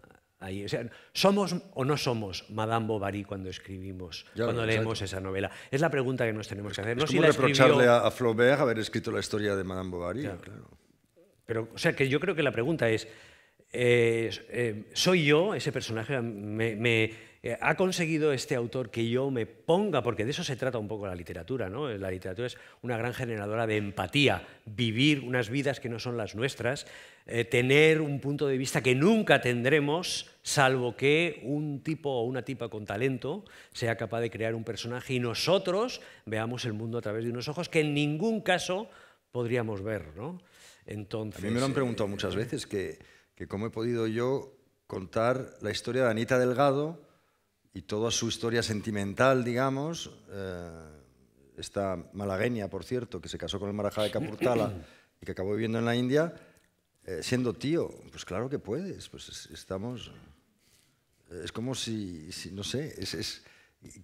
¿somos o no somos Madame Bovary cuando escribimos, cuando leemos esa novela? Es la pregunta que nos tenemos que hacer. No reprocharle a Flaubert haber escrito la historia de Madame Bovary, Pero, o sea, que yo creo que la pregunta es, eh, eh, ¿soy yo ese personaje? ¿Me, me eh, ha conseguido este autor que yo me ponga, porque de eso se trata un poco la literatura, ¿no? La literatura es una gran generadora de empatía, vivir unas vidas que no son las nuestras, eh, tener un punto de vista que nunca tendremos, salvo que un tipo o una tipa con talento sea capaz de crear un personaje y nosotros veamos el mundo a través de unos ojos que en ningún caso podríamos ver, ¿no? Entonces, a mí me lo han eh, preguntado muchas veces que, que cómo he podido yo contar la historia de Anita Delgado y toda su historia sentimental, digamos, eh, esta malagueña, por cierto, que se casó con el Marajá de Capurtala y que acabó viviendo en la India, eh, siendo tío, pues claro que puedes, pues estamos... Eh, es como si, no sé, es,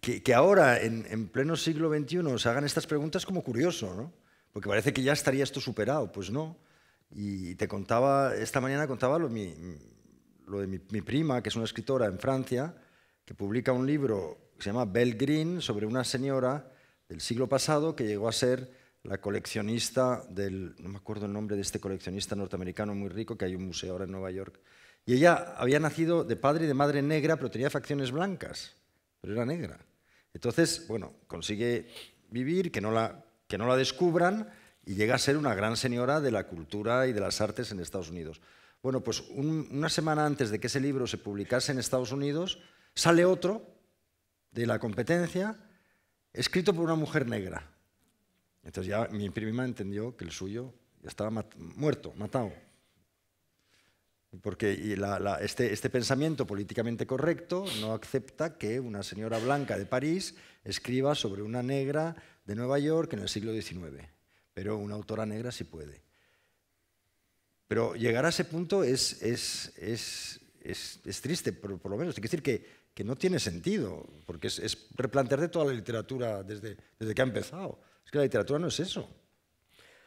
que, ahora, en, pleno siglo XXI, se hagan estas preguntas como curioso, ¿no? Porque parece que ya estaría esto superado, pues no. Y te contaba, esta mañana contaba lo, lo de mi prima, que es una escritora en Francia, que publica un libro que se llama Bell Green sobre una señora del siglo pasado que llegó a ser la coleccionista del, no me acuerdo el nombre de este coleccionista norteamericano muy rico, que hay un museo ahora en Nueva York. Y ella había nacido de padre y de madre negra, pero tenía facciones blancas, pero era negra. Entonces, bueno, consigue vivir, que no la, que no la descubran, y llega a ser una gran señora de la cultura y de las artes en Estados Unidos. Bueno, pues una semana antes de que ese libro se publicase en Estados Unidos, Sale otro de la competencia, escrito por una mujer negra. Entonces ya mi prima entendió que el suyo ya estaba muerto, matado. Porque este, este, pensamiento políticamente correcto no acepta que una señora blanca de París escriba sobre una negra de Nueva York en el siglo XIX. Pero una autora negra sí puede. Pero llegar a ese punto es, es, triste, por, por lo menos. Hay que decir que que no tiene sentido, porque es, es replantearte toda la literatura desde, desde que ha empezado. Es que la literatura no es eso.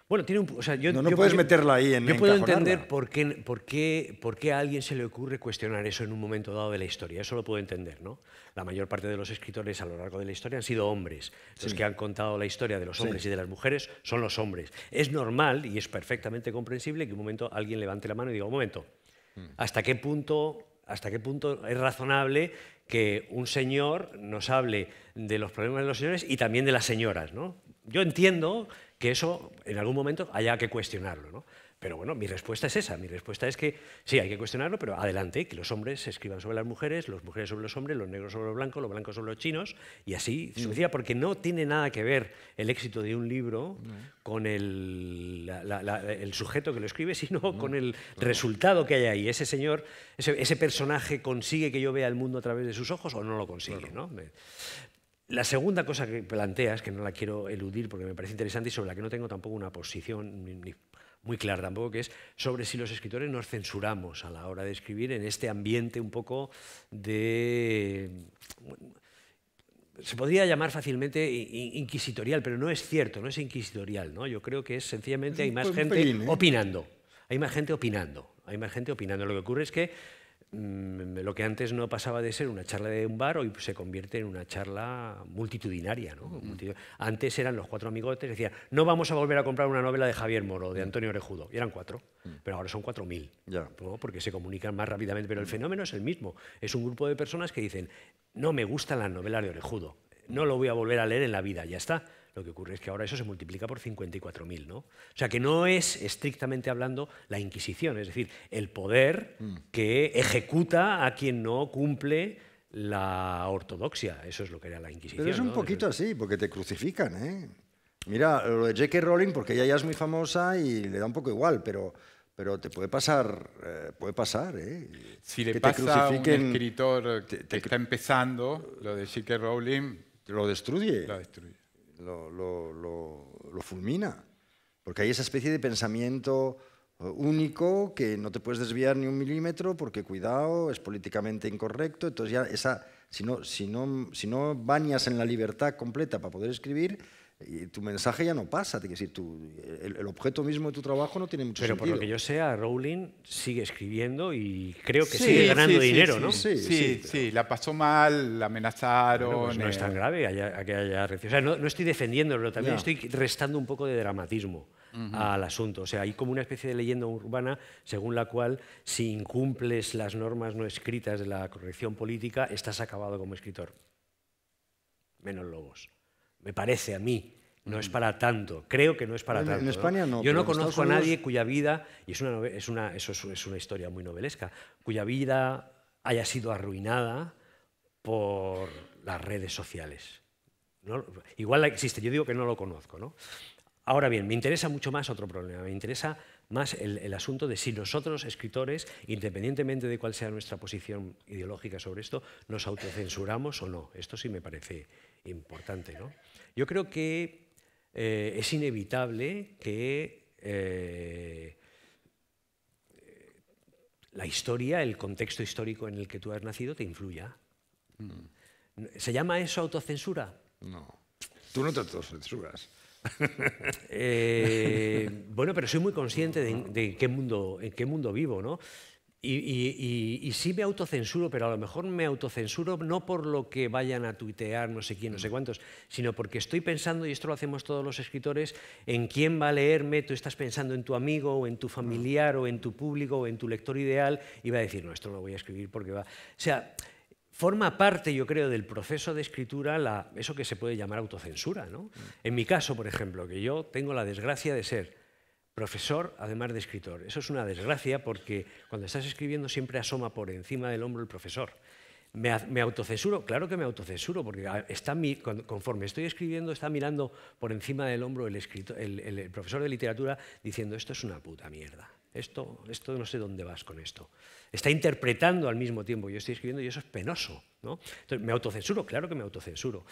Bueno, tiene no, puedes meterla ahí en Yo puedo entender por qué, por, qué, por qué, a alguien se le ocurre cuestionar eso en un momento dado de la historia. Eso lo puedo entender, ¿no? La mayor parte de los escritores a lo largo de la historia han sido hombres. Los que han contado la historia de los hombres y de las mujeres son los hombres. Es normal y es perfectamente comprensible que un momento alguien levante la mano y diga, un momento, mm. ¿hasta qué punto, hasta qué punto es razonable que un señor nos hable de los problemas de los señores y también de las señoras. ¿no? Yo entiendo que eso en algún momento haya que cuestionarlo. ¿no? Pero bueno, mi respuesta es esa. Mi respuesta es que sí, hay que cuestionarlo, pero adelante, que los hombres escriban sobre las mujeres, las mujeres sobre los hombres, los negros sobre los blancos, los blancos sobre los chinos, y así mm. porque no tiene nada que ver el éxito de un libro mm. con el, sujeto que lo escribe, sino mm. con el mm. resultado que hay ahí. Ese señor, ese, personaje consigue que yo vea el mundo a través de sus ojos o no lo consigue. ¿no? la segunda cosa que planteas, que no la quiero eludir porque me parece interesante y sobre la que no tengo tampoco una posición ni muy clara tampoco, que es sobre si los escritores nos censuramos a la hora de escribir en este ambiente un poco de... Se podría llamar fácilmente inquisitorial, pero no es cierto, no es inquisitorial. ¿no? Yo creo que es sencillamente hay más gente ¿eh? opinando. Hay más gente opinando. Hay más gente opinando. Lo que ocurre es que Mm, lo que antes no pasaba de ser una charla de un bar, hoy se convierte en una charla multitudinaria. Antes eran los cuatro amigotes, decían, no vamos a volver a comprar una novela de Javier Moro, de mm. Antonio Orejudo, y eran cuatro, mm. pero ahora son cuatro mil, porque se comunican más rápidamente, pero el fenómeno es el mismo, es un grupo de personas que dicen, no me gustan las novelas de Orejudo, no lo voy a volver a leer en la vida, ya está. Lo que ocurre es que ahora eso se multiplica por 54.000, ¿no? O sea, que no es estrictamente hablando la Inquisición, es decir, el poder mm. que ejecuta a quien no cumple la ortodoxia. Eso es lo que era la Inquisición. Pero es un poquito así, porque te crucifican, ¿eh? Mira, lo de J.K. Rowling, porque ella ya es muy famosa y le da un poco igual, pero pero te puede pasar, eh, puede pasar, ¿eh? Si le pasa a un escritor que está empezando, lo de J.K. Rowling... Lo destruye. Lo destruye lo, fulmina, porque hay esa especie de pensamiento eh, único que no te puedes desviar ni un milímetro porque cuidado, es políticamente incorrecto, entonces ya esa, si no, si si no bañas en la libertad completa para poder escribir, y tu mensaje ya no pasa, tu, el, objeto mismo de tu trabajo no tiene mucho sentido. Pero por lo que yo sea, Rowling sigue escribiendo y creo que sigue ganando dinero, ¿no? Sí, sí, sí, la pasó mal, la amenazaron. Pues no es tan eh. grave que haya O sea, no, estoy defendiéndolo, también estoy restando un poco de dramatismo al asunto. O sea, hay como una especie de leyenda urbana según la cual si incumples las normas no escritas de la corrección política, estás acabado como escritor. Menos lobos me parece a mí. No es mm. para tanto, creo que no es para tanto. En España no. Yo no conozco a nadie cuya vida, y es una, es una, eso es, una historia muy novelesca, cuya vida haya sido arruinada por las redes sociales. igual existe, yo digo que no lo conozco. ¿no? Ahora bien, me interesa mucho más otro problema, me interesa más el, el, asunto de si nosotros, escritores, independientemente de cuál sea nuestra posición ideológica sobre esto, nos autocensuramos o no. Esto sí me parece importante. ¿no? Yo creo que eh, es inevitable que eh, la historia, el contexto histórico en el que tú has nacido, te influya. Mm. ¿Se llama eso autocensura? No. Tú no te autocensuras. Eh, bueno, pero soy muy consciente de, qué mundo, en qué mundo vivo, ¿no? Y, sí me autocensuro, pero a lo mejor me autocensuro no por lo que vayan a tuitear no sé quién, no sé mm. cuántos, sino porque estoy pensando, y esto lo hacemos todos los escritores, en quién va a leerme, tú estás pensando en tu amigo o en tu familiar mm. o en tu público o en tu lector ideal, y va a decir, no, esto lo voy a escribir porque va... O sea, forma parte, yo creo, del proceso de escritura la, eso que se puede llamar autocensura. ¿no? Mm. En mi caso, por ejemplo, que yo tengo la desgracia de ser profesor, además de escritor. Eso es una desgracia porque cuando estás escribiendo siempre asoma por encima del hombro el profesor. Me, autocensuro, claro que me autocensuro, porque ah, está, conforme estoy escribiendo está mirando por encima del hombro el, profesor de literatura diciendo esto es una puta mierda. Esto, esto, no sé dónde vas con esto. Está interpretando al mismo tiempo, yo estoy escribiendo y eso es penoso. Entonces, ¿me autocensuro? Claro que me autocensuro.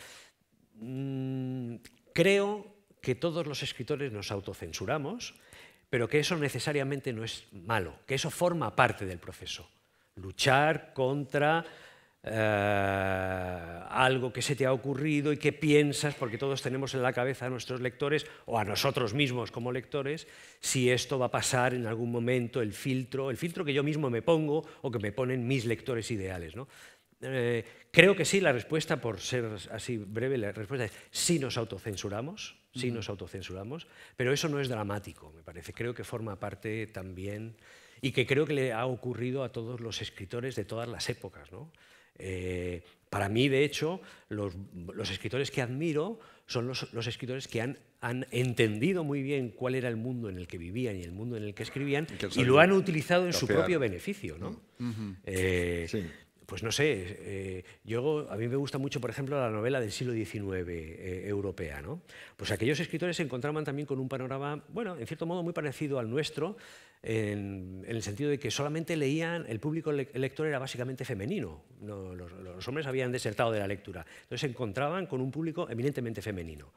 Mm, creo que todos los escritores nos autocensuramos pero que eso necesariamente no es malo, que eso forma parte del proceso. Luchar contra eh, algo que se te ha ocurrido y que piensas, porque todos tenemos en la cabeza a nuestros lectores o a nosotros mismos como lectores, si esto va a pasar en algún momento, el filtro, el filtro que yo mismo me pongo o que me ponen mis lectores ideales. ¿no? Eh, creo que sí, la respuesta, por ser así breve, la respuesta es sí nos autocensuramos, sí nos autocensuramos, pero eso no es dramático, me parece. Creo que forma parte también y que creo que le ha ocurrido a todos los escritores de todas las épocas. ¿no? Eh, para mí, de hecho, los, escritores que admiro son los, escritores que han, entendido muy bien cuál era el mundo en el que vivían y el mundo en el que escribían y, lo han utilizado en su propio beneficio. ¿no? Eh, sí pues no sé, eh, yo, a mí me gusta mucho, por ejemplo, la novela del siglo XIX eh, europea. Pues aquellos escritores se encontraban también con un panorama, bueno, en cierto modo muy parecido al nuestro, en, el sentido de que solamente leían, el público lector era básicamente femenino, los, hombres habían desertado de la lectura, entonces se encontraban con un público eminentemente femenino.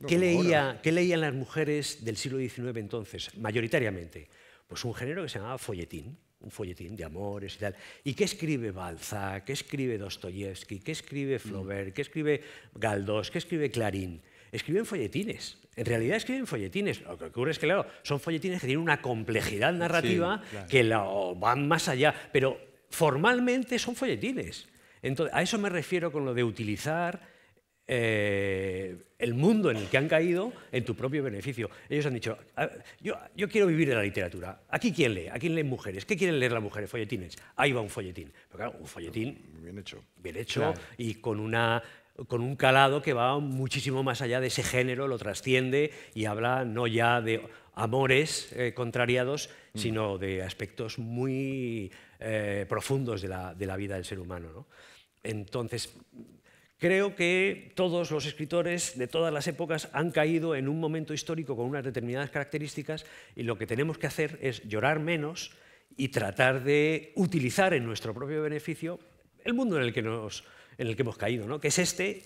leía, ¿Qué leían las mujeres del siglo XIX entonces, mayoritariamente? Pues un género que se llamaba folletín un folletín de amores y tal. ¿Y qué escribe Balzac? ¿Qué escribe Dostoyevsky? ¿Qué escribe mm. Flaubert? ¿Qué escribe Galdós? ¿Qué escribe Clarín? Escriben folletines. En realidad escriben folletines. Lo que ocurre es que, claro, son folletines que tienen una complejidad narrativa que la, van más allá, pero formalmente son folletines. Entonces, a eso me refiero con lo de utilizar eh, el mundo en el que han caído en tu propio beneficio. Ellos han dicho, yo, yo, quiero vivir de la literatura. ¿Aquí quién lee? ¿A quién leen mujeres? ¿Qué quieren leer las mujeres? Folletines. Ahí va un folletín. Pero claro, un folletín... Ah, bien hecho. Bien hecho y con una con un calado que va muchísimo más allá de ese género, lo trasciende y habla no ya de amores eh, contrariados, mm. sino de aspectos muy eh, profundos de la, de la, vida del ser humano. ¿no? Entonces, Creo que todos los escritores de todas las épocas han caído en un momento histórico con unas determinadas características y lo que tenemos que hacer es llorar menos y tratar de utilizar en nuestro propio beneficio el mundo en el que, nos, en el que hemos caído, ¿no? que es este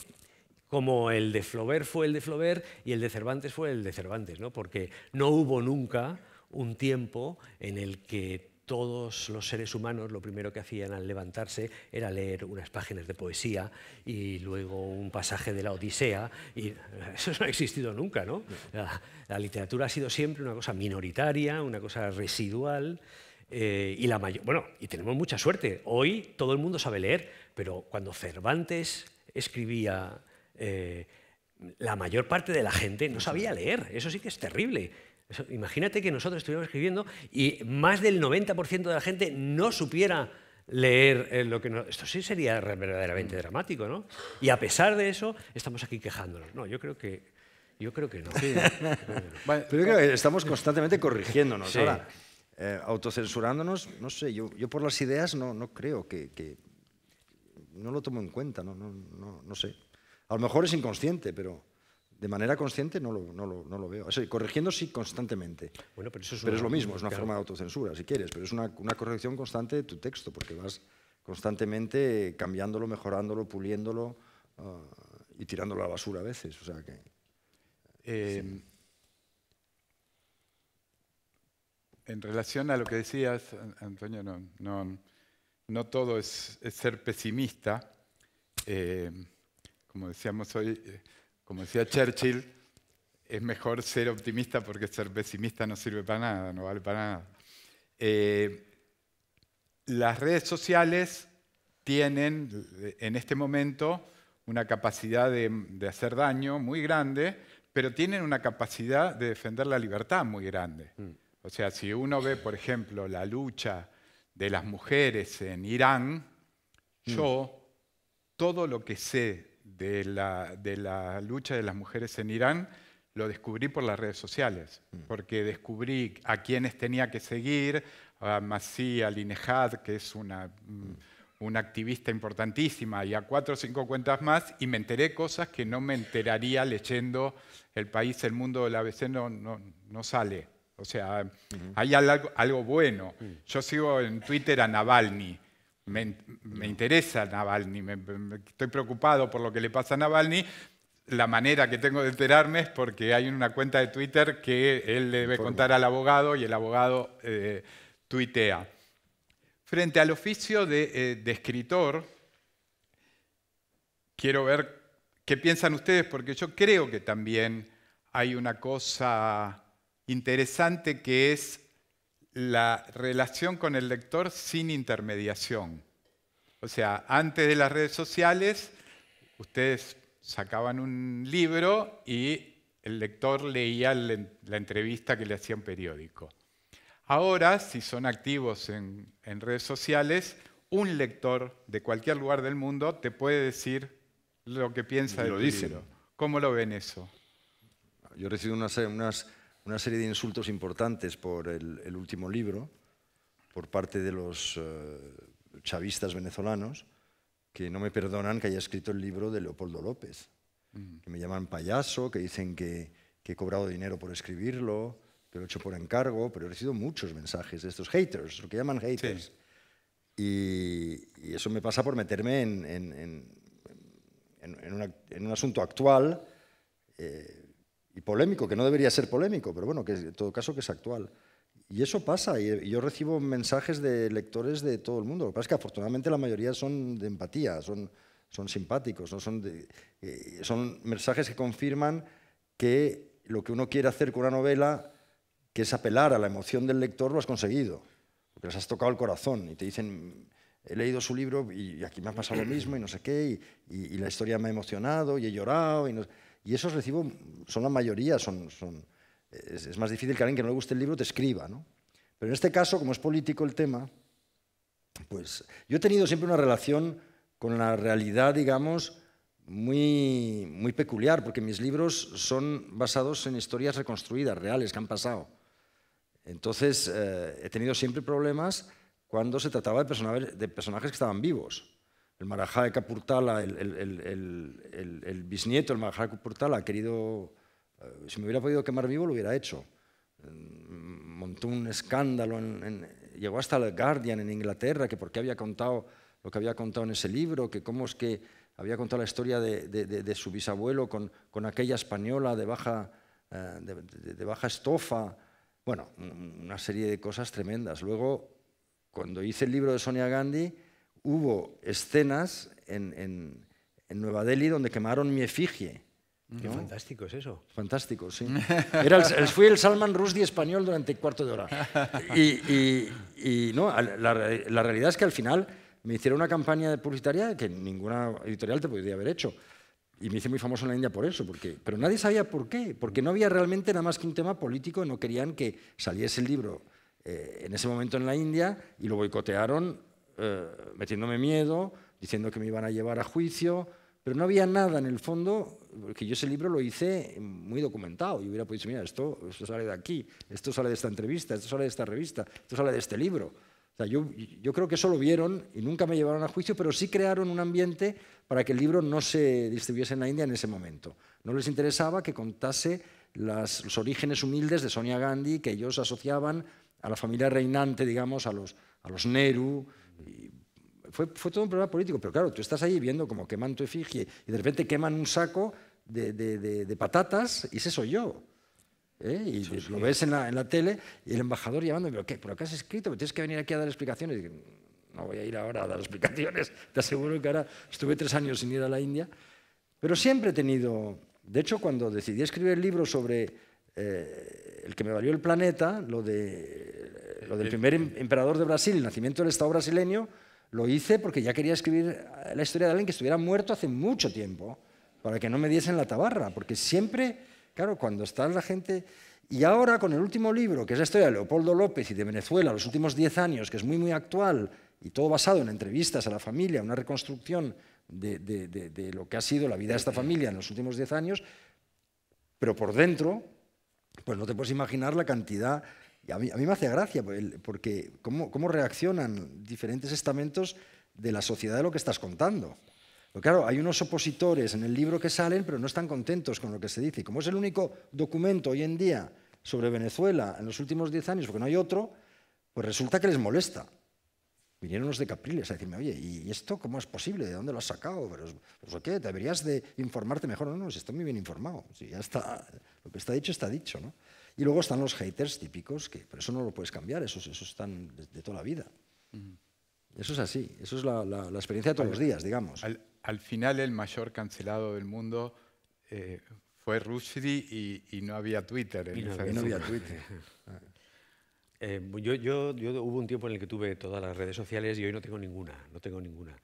como el de Flaubert fue el de Flaubert y el de Cervantes fue el de Cervantes, ¿no? porque no hubo nunca un tiempo en el que todos los seres humanos lo primero que hacían al levantarse era leer unas páginas de poesía y luego un pasaje de la Odisea. Y eso no ha existido nunca, ¿no? La, literatura ha sido siempre una cosa minoritaria, una cosa residual. Eh, y la mayor, bueno, y tenemos mucha suerte. Hoy todo el mundo sabe leer, pero cuando Cervantes escribía, eh, la mayor parte de la gente no sabía leer. Eso sí que es terrible. Imagínate que nosotros estuviéramos escribiendo y más del 90% de la gente no supiera leer eh, lo que nos... Esto sí sería verdaderamente mm. dramático, ¿no? Y a pesar de eso, estamos aquí quejándonos. No, yo creo que, yo creo que no. pero yo creo que estamos constantemente corrigiéndonos. Ahora, eh, autocensurándonos, no sé, yo, por las ideas no, no creo que, No lo tomo en cuenta, no, no, no sé. A lo mejor es inconsciente, pero de manera consciente no lo, veo. corrigiéndose corrigiendo sí constantemente. Bueno, pero, eso es, lo mismo, es una forma de autocensura, si quieres, pero es una, corrección constante de tu texto, porque vas constantemente cambiándolo, mejorándolo, puliéndolo ah, y tirándolo a la basura a veces. Eh, en relación a lo que decías, Antonio, no, todo es, ser pesimista. Eh, como decíamos hoy, eh, como decía Churchill, es mejor ser optimista porque ser pesimista no sirve para nada, no vale para nada. Eh, las redes sociales tienen en este momento una capacidad de, de, hacer daño muy grande, pero tienen una capacidad de defender la libertad muy grande. Mm. O sea, si uno ve, por ejemplo, la lucha de las mujeres en Irán, mm. yo todo lo que sé de la, de la lucha de las mujeres en Irán lo descubrí por las redes sociales, mm. porque descubrí a quienes tenía que seguir, a Masí Alinejad, que es una, mm, una activista importantísima, y a cuatro o cinco cuentas más, y me enteré cosas que no me enteraría leyendo El País, El Mundo, la ABC, no, no, sale. O sea, hay algo, bueno. Mm. Yo sigo en Twitter a Navalny, me, interesa Navalny, estoy preocupado por lo que le pasa a Navalny, la manera que tengo de enterarme es porque hay una cuenta de Twitter que él le debe contar al abogado y el abogado eh, tuitea. Frente al oficio eh, de, escritor, quiero ver qué piensan ustedes, porque yo creo que también hay una cosa interesante que es la relación con el lector sin intermediación. O sea, antes de las redes sociales, ustedes sacaban un libro y el lector leía la entrevista que le hacía periódico. Ahora, si son activos en, redes sociales, un lector de cualquier lugar del mundo te puede decir lo que piensa de lo ¿Cómo lo ven eso? Yo recibo unas una serie de insultos importantes por el, último libro, por parte de los eh, chavistas venezolanos, que no me perdonan que haya escrito el libro de Leopoldo López, mm. que me llaman payaso, que dicen que, he cobrado dinero por escribirlo, que lo he hecho por encargo, pero he recibido muchos mensajes de estos haters, lo que llaman haters. Y, eso me pasa por meterme en, en, un asunto actual. Eh, y polémico, que no debería ser polémico, pero bueno, que en todo caso que es actual. Y eso pasa, y yo recibo mensajes de lectores de todo el mundo. Lo que pasa es que afortunadamente la mayoría son de empatía, son, son simpáticos, ¿no? son, eh, son mensajes que confirman que lo que uno quiere hacer con una novela, que es apelar a la emoción del lector, lo has conseguido, porque les has tocado el corazón y te dicen, he leído su libro y aquí me ha pasado lo mismo y no sé qué, y, la historia me ha emocionado y he llorado. Y y esos recibo, son la mayoría, es, más difícil que alguien que no le guste el libro te escriba. ¿no? Pero en este caso, como es político el tema, pues yo he tenido siempre una relación con la realidad, digamos, muy, muy peculiar, porque mis libros son basados en historias reconstruidas, reales, que han pasado. Entonces, eh, he tenido siempre problemas cuando se trataba de personajes que estaban vivos el Marajá de Capurtala, el, el, el, bisnieto del Marajá de Capurtala, ha querido, eh, si me hubiera podido quemar vivo lo hubiera hecho. Mm, montó un escándalo, llegó hasta el Guardian en Inglaterra, que por qué había contado lo que había contado en ese libro, que cómo es que había contado la historia de, su bisabuelo con, aquella española eh, de de, baja estofa. Bueno, una serie de cosas tremendas. Luego, cuando hice el libro de Sonia Gandhi, hubo escenas en, en, en Nueva Delhi donde quemaron mi efigie. Qué fantástico es eso. Fantástico, sí. fui el Salman Rushdie español durante cuarto de hora. Y, y, no, la, realidad es que al final me hicieron una campaña publicitaria que ninguna editorial te podría haber hecho. Y me hice muy famoso en la India por eso, porque, pero nadie sabía por qué, porque no había realmente nada más que un tema político, no querían que saliese el libro eh, en ese momento en la India y lo boicotearon eh, metiéndome miedo, diciendo que me iban a llevar a juicio, pero no había nada en el fondo, porque yo ese libro lo hice muy documentado. y hubiera podido decir, mira, esto, esto sale de aquí, esto sale de esta entrevista, esto sale de esta revista, esto sale de este libro. O sea, yo, yo creo que eso lo vieron y nunca me llevaron a juicio, pero sí crearon un ambiente para que el libro no se distribuyese en la India en ese momento. No les interesaba que contase los orígenes humildes de Sonia Gandhi, que ellos asociaban a la familia reinante, digamos, a los, a los Nehru, fue, fue, todo un problema político, pero claro, tú estás ahí viendo como queman tu efigie y de repente queman un saco de, de, de, patatas y ese soy yo. ¿eh? Y lo ves en la, en la, tele y el embajador llamándome, ¿pero qué? por qué has escrito? tienes que venir aquí a dar explicaciones? no voy a ir ahora a dar explicaciones, te aseguro que ahora estuve tres años sin ir a la India. Pero siempre he tenido, de hecho cuando decidí escribir el libro sobre eh, el que me valió el planeta, lo de lo del primer em-, emperador de Brasil, el nacimiento del Estado brasileño, lo hice porque ya quería escribir eh, la historia de alguien que estuviera muerto hace mucho tiempo, para que no me diesen la tabarra, porque siempre, claro, cuando está la gente... Y ahora con el último libro, que es la historia de Leopoldo López y de Venezuela, los últimos diez años, que es muy, muy actual, y todo basado en entrevistas a la familia, una reconstrucción de, lo que ha sido la vida de esta familia en los últimos diez años, pero por dentro, pues no te puedes imaginar la cantidad a mí, a mí me hace gracia, porque cómo, reaccionan diferentes estamentos de la sociedad de lo que estás contando. Porque claro, hay unos opositores en el libro que salen, pero no están contentos con lo que se dice. Como es el único documento hoy en día sobre Venezuela en los últimos 10 años, porque no hay otro, pues resulta que les molesta. Vinieron los de Capriles a decirme, oye, ¿y esto cómo es posible? ¿De dónde lo has sacado? Pero, pues, ¿qué? Deberías de informarte mejor. No, no, si estoy muy bien informado. Si ya está, lo que está dicho está dicho, ¿no? Y luego están los haters típicos, que pero eso no lo puedes cambiar, esos, esos están de, toda la vida. Eso es así, eso es la, experiencia de todos los días, digamos. Al, final el mayor cancelado del mundo eh, fue Rushdie y, no había Twitter. no, no había Twitter. Eh, yo, yo, hubo un tiempo en el que tuve todas las redes sociales y hoy no tengo ninguna, no tengo ninguna.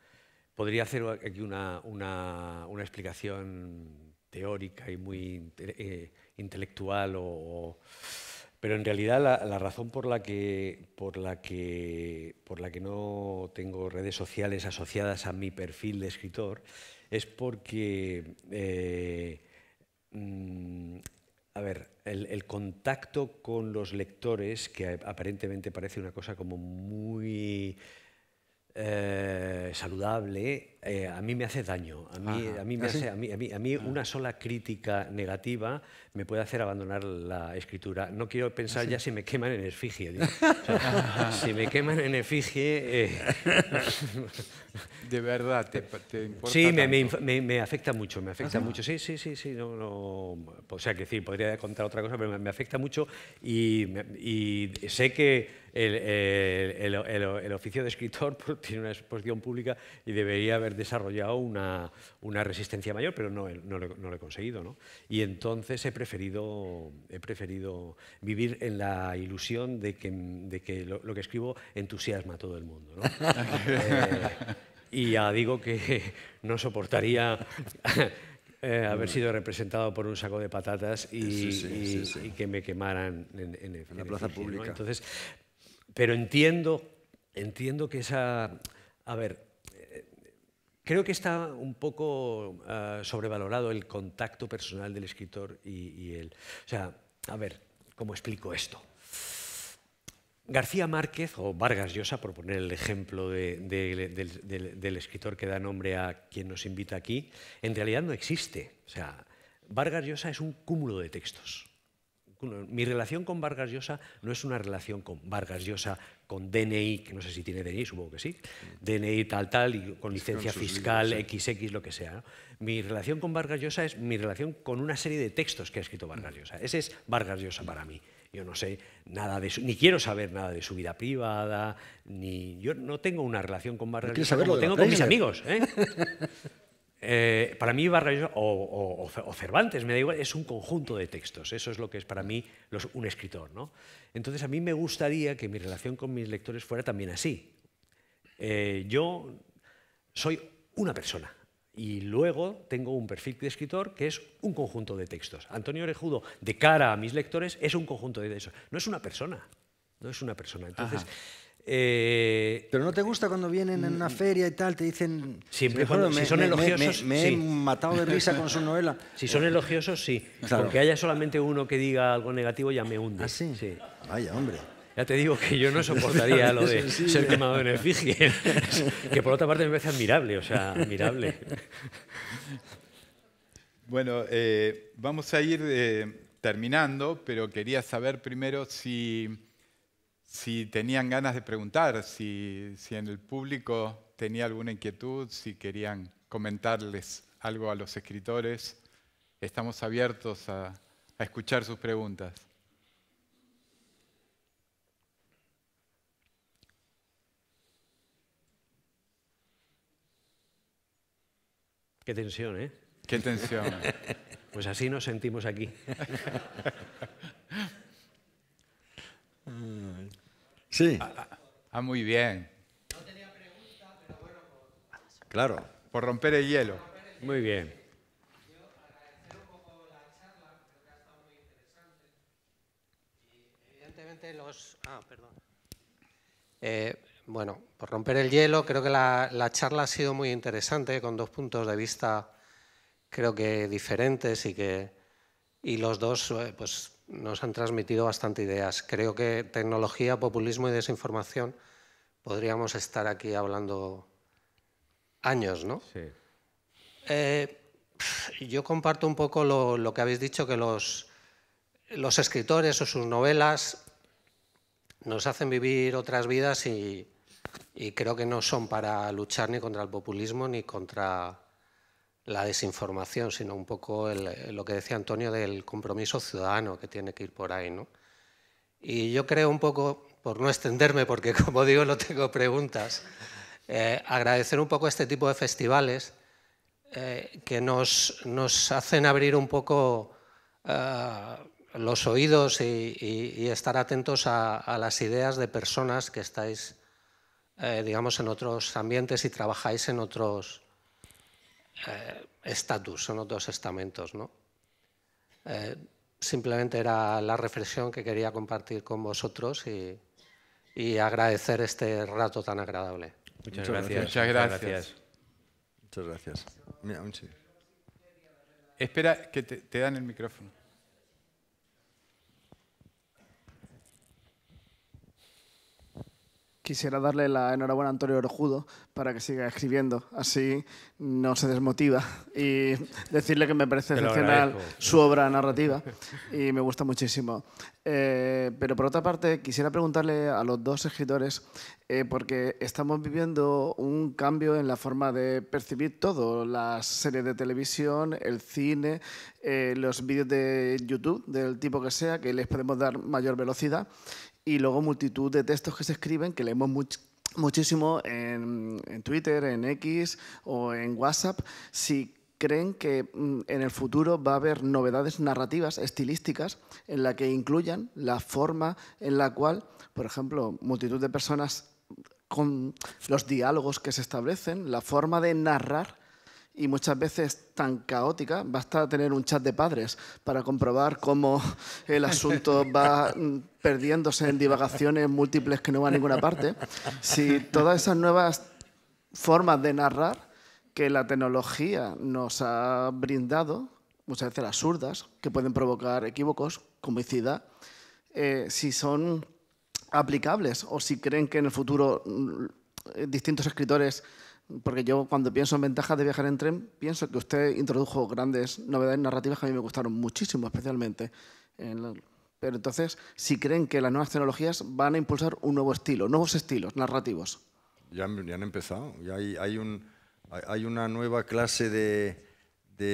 Podría hacer aquí una, una, una explicación teórica y muy... Eh, intelectual o, pero en realidad la, razón por la, que, por, la que, por la que no tengo redes sociales asociadas a mi perfil de escritor es porque, eh, mm, a ver, el, el, contacto con los lectores, que aparentemente parece una cosa como muy eh, saludable, eh, a mí me hace daño. A mí, ¿Ah, a mí, a mí, a mí, ah. una sola crítica negativa me puede hacer abandonar la escritura. No quiero pensar ¿Ah, ya si me queman en efigie. si me queman en efigie. Eh, ¿De verdad te, importa Sí, me, afecta mucho, me afecta mucho. Sí, sí, sí, sí. No, o sea, que sí podría contar otra cosa, pero me, afecta mucho y sé que el, el, el, el, oficio de escritor pues, tiene una exposición pública y debería haber desarrollado una, una resistencia mayor, pero no, no, lo, he conseguido. ¿no? Y entonces he preferido, he preferido vivir en la ilusión de que, de que lo, que escribo entusiasma a todo el mundo. Eh, y ya digo que no soportaría... Eh, haber sido representado por un saco de patatas y, que me quemaran en, la plaza pública. Entonces, pero entiendo, entiendo que esa... A ver, Creo que está un poco ah, sobrevalorado el contacto personal del escritor y, el... él. O sea, a ver, ¿cómo explico esto? García Márquez, o Vargas Llosa, por poner el ejemplo del, escritor que da nombre a quien nos invita aquí, en realidad no existe. O sea, Vargas Llosa es un cúmulo de textos mi relación con Vargas Llosa no es una relación con Vargas Llosa, con DNI, que no sé si tiene DNI, supongo que sí, DNI tal, tal, y con licencia fiscal, XX, lo que sea. Mi relación con Vargas Llosa es mi relación con una serie de textos que ha escrito Vargas mm. Llosa. Ese es Vargas Llosa para mí. Yo no sé nada de su, ni quiero saber nada de su vida privada, ni yo no tengo una relación con Vargas Llosa como tengo con mis amigos. ¿eh? Eh, para mí Vargas o, Cervantes, me da igual, es un conjunto de textos, eso es lo que es para mí un escritor. ¿no? Entonces a mí me gustaría que mi relación con mis lectores fuera también así. Eh, yo soy una persona, y luego tengo un perfil de escritor que es un conjunto de textos. Antonio Orejudo, de cara a mis lectores, es un conjunto de textos. No es una persona. No es una persona. Entonces, eh, pero no te gusta cuando vienen en una feria y tal, te dicen. Siempre cuando, me, son elogiosos. Me, he matado de risa con su novela. Si son elogiosos, sí. Porque haya solamente uno que diga algo negativo, ya me hunde. ¿Ah, sí? Vaya, hombre. Ya te digo que yo no soportaría lo de ser quemado en efigie. que por otra parte me parece admirable, o sea, admirable. Bueno, eh, vamos a ir eh, terminando, pero quería saber primero si si tenían ganas de preguntar, si, en el público tenía alguna inquietud, si querían comentarles algo a los escritores. Estamos abiertos a, a escuchar sus preguntas. Qué tensión, ¿eh? Qué tensión. Pues así nos sentimos aquí. Sí. Ah, ah, ah, muy bien. No tenía pregunta, pero bueno. Claro. Por romper el hielo. Muy bien. Yo agradecer un poco la charla, creo que ha estado muy interesante. Y evidentemente los... Ah, perdón. Eh, bueno, por romper el hielo, creo que la, la charla ha sido muy interesante, con dos puntos de vista creo que diferentes y que y los dos eh, pues nos han transmitido bastante ideas. Creo que tecnología, populismo y desinformación podríamos estar aquí hablando años, ¿no? Sí. Eh, yo comparto un poco lo, que habéis dicho, que los, escritores o sus novelas nos hacen vivir otras vidas y creo que no son para luchar ni contra el populismo ni contra la desinformación, sino un poco lo que decía Antonio del compromiso ciudadano que tiene que ir por ahí. ¿no? Y yo creo un poco, por no extenderme, porque como digo no tengo preguntas, eh, agradecer un poco este tipo de festivales eh, que nos, nos, hacen abrir un poco eh, los oídos y, estar atentos a, las ideas de personas que estáis, digamos, en otros ambientes y trabajáis en otros eh, estatus, son los dos estamentos. ¿no? Eh, simplemente era la reflexión que quería compartir con vosotros y, agradecer este rato tan agradable. Muchas, gracias. Muchas gracias. Muchas gracias. Espera, que te, te dan el micrófono. quisiera darle la enhorabuena a Antonio Orojudo para que siga escribiendo, así no se desmotiva. Y decirle que me parece excepcional su obra narrativa y me gusta muchísimo. Eh, pero por otra parte, quisiera preguntarle a los dos escritores, eh, porque estamos viviendo un cambio en la forma de percibir todo, las series de televisión, el cine, eh, los vídeos de YouTube, del tipo que sea, que les podemos dar mayor velocidad y luego multitud de textos que se escriben que leemos muchísimo en, en, Twitter, en X o en WhatsApp si creen que mm, en el futuro va a haber novedades narrativas, estilísticas, en la que incluyan la forma en la cual, por ejemplo, multitud de personas con los diálogos que se establecen, la forma de narrar y muchas veces tan caótica, basta tener un chat de padres para comprobar cómo el asunto va perdiéndose en divagaciones múltiples que no van a ninguna parte. Si todas esas nuevas formas de narrar que la tecnología nos ha brindado, muchas veces absurdas, que pueden provocar equívocos, como eh, si son aplicables o si creen que en el futuro mm, distintos escritores porque yo cuando pienso en ventajas de viajar en tren, pienso que usted introdujo grandes novedades narrativas que a mí me gustaron muchísimo, especialmente. Pero entonces, si creen que las nuevas tecnologías van a impulsar un nuevo estilo, nuevos estilos narrativos. Ya, han empezado, ya hay, un, hay, una nueva clase de,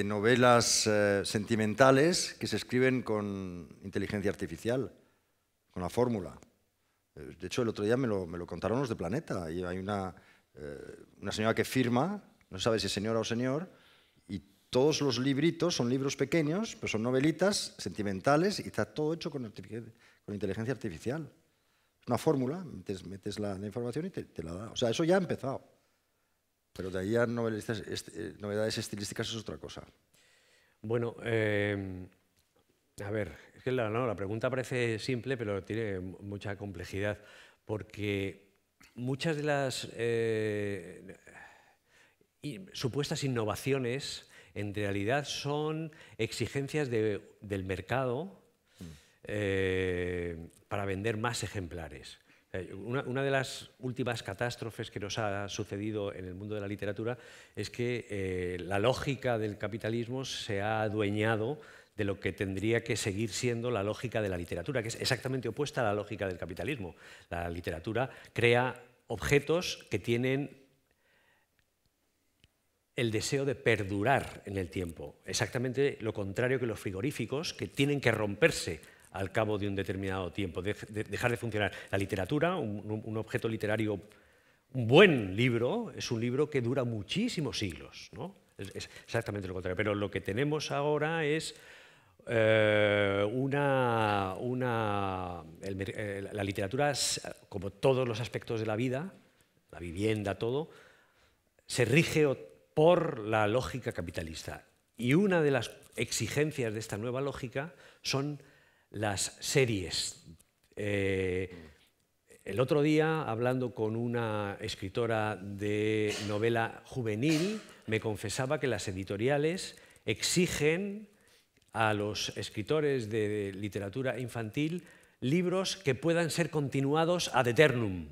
novelas eh, sentimentales que se escriben con inteligencia artificial, con la fórmula. Eh, de hecho, el otro día me lo, me lo contaron los de Planeta, y hay una eh, una señora que firma, no sabe si es señora o señor, y todos los libritos son libros pequeños, pero son novelitas sentimentales y está todo hecho con, inteligencia artificial. Es Una fórmula, metes, metes la, información y te, la da. O sea, eso ya ha empezado. Pero de ahí a eh, novedades estilísticas es otra cosa. Bueno, eh, a ver, es que la, la pregunta parece simple, pero tiene mucha complejidad, porque muchas de las eh, supuestas innovaciones en realidad son exigencias del mercado eh, para vender más ejemplares. Eh, una, de las últimas catástrofes que nos ha sucedido en el mundo de la literatura es que la lógica del capitalismo se ha adueñado lo que tendría que seguir siendo la lógica de la literatura, que es exactamente opuesta a la lógica del capitalismo. La literatura crea objetos que tienen el deseo de perdurar en el tiempo, exactamente lo contrario que los frigoríficos, que tienen que romperse al cabo de un determinado tiempo, de dejar de funcionar. La literatura, un, objeto literario, un buen libro, es un libro que dura muchísimos siglos, es exactamente lo contrario. Pero lo que tenemos ahora es eh, una, una la literatura, como todos los aspectos de la vida, la vivienda, todo, se rige por la lógica capitalista. Y una de las exigencias de esta nueva lógica son las series. Eh, el otro día, hablando con una escritora de novela juvenil, me confesaba que las editoriales exigen a los escritores de literatura infantil libros que puedan ser continuados ad eternum,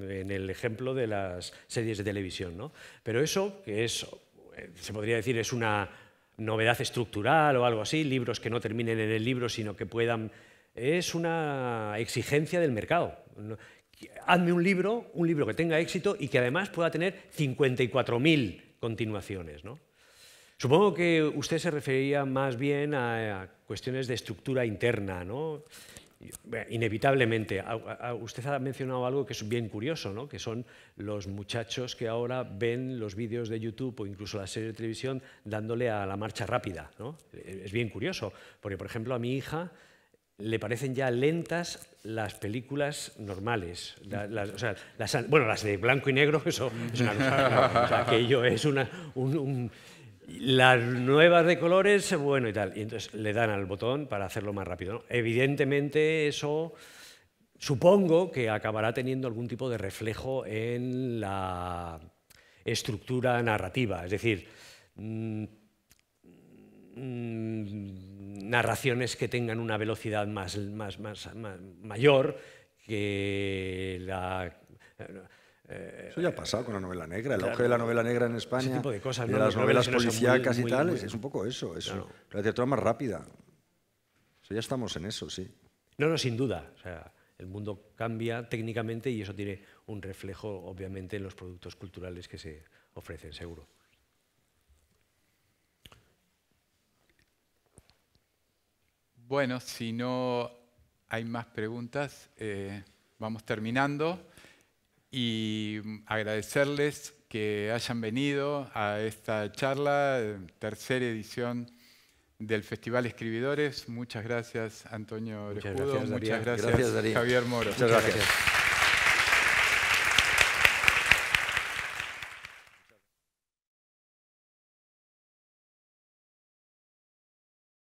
en el ejemplo de las series de televisión. ¿no? Pero eso, que se podría decir, es una novedad estructural o algo así, libros que no terminen en el libro, sino que puedan... Es una exigencia del mercado. Hazme un libro, un libro que tenga éxito y que además pueda tener 54.000 continuaciones. Supongo que usted se refería más bien a, cuestiones de estructura interna, ¿no? Inevitablemente. usted ha mencionado algo que es bien curioso, ¿no? que son los muchachos que ahora ven los vídeos de YouTube o incluso la serie de televisión dándole a la marcha rápida. ¿no? Es bien curioso, porque por ejemplo a mi hija le parecen ya lentas las películas normales. bueno, las de blanco y negro, eso es una o sea, aquello es una, un las nuevas de colores, bueno y tal. Y entonces le dan al botón para hacerlo más rápido. Evidentemente eso supongo que acabará teniendo algún tipo de reflejo en la estructura narrativa. Es decir, mm, mm, narraciones que tengan una velocidad mayor que la eh, eso ya ha pasado con la novela negra. El auge de la novela negra en España. de las novelas, policíacas y tal. es un poco eso. La literatura más rápida. ya estamos en eso, sí. No, no, sin duda. el mundo cambia técnicamente y eso tiene un reflejo, obviamente, en los productos culturales que se ofrecen, seguro. Bueno, si no hay más preguntas, eh, vamos terminando y mm, agradecerles que hayan venido a esta charla, eh, tercera edición del Festival Escribidores. Muchas gracias, Antonio Orejudo. Muchas gracias, Javier Moro.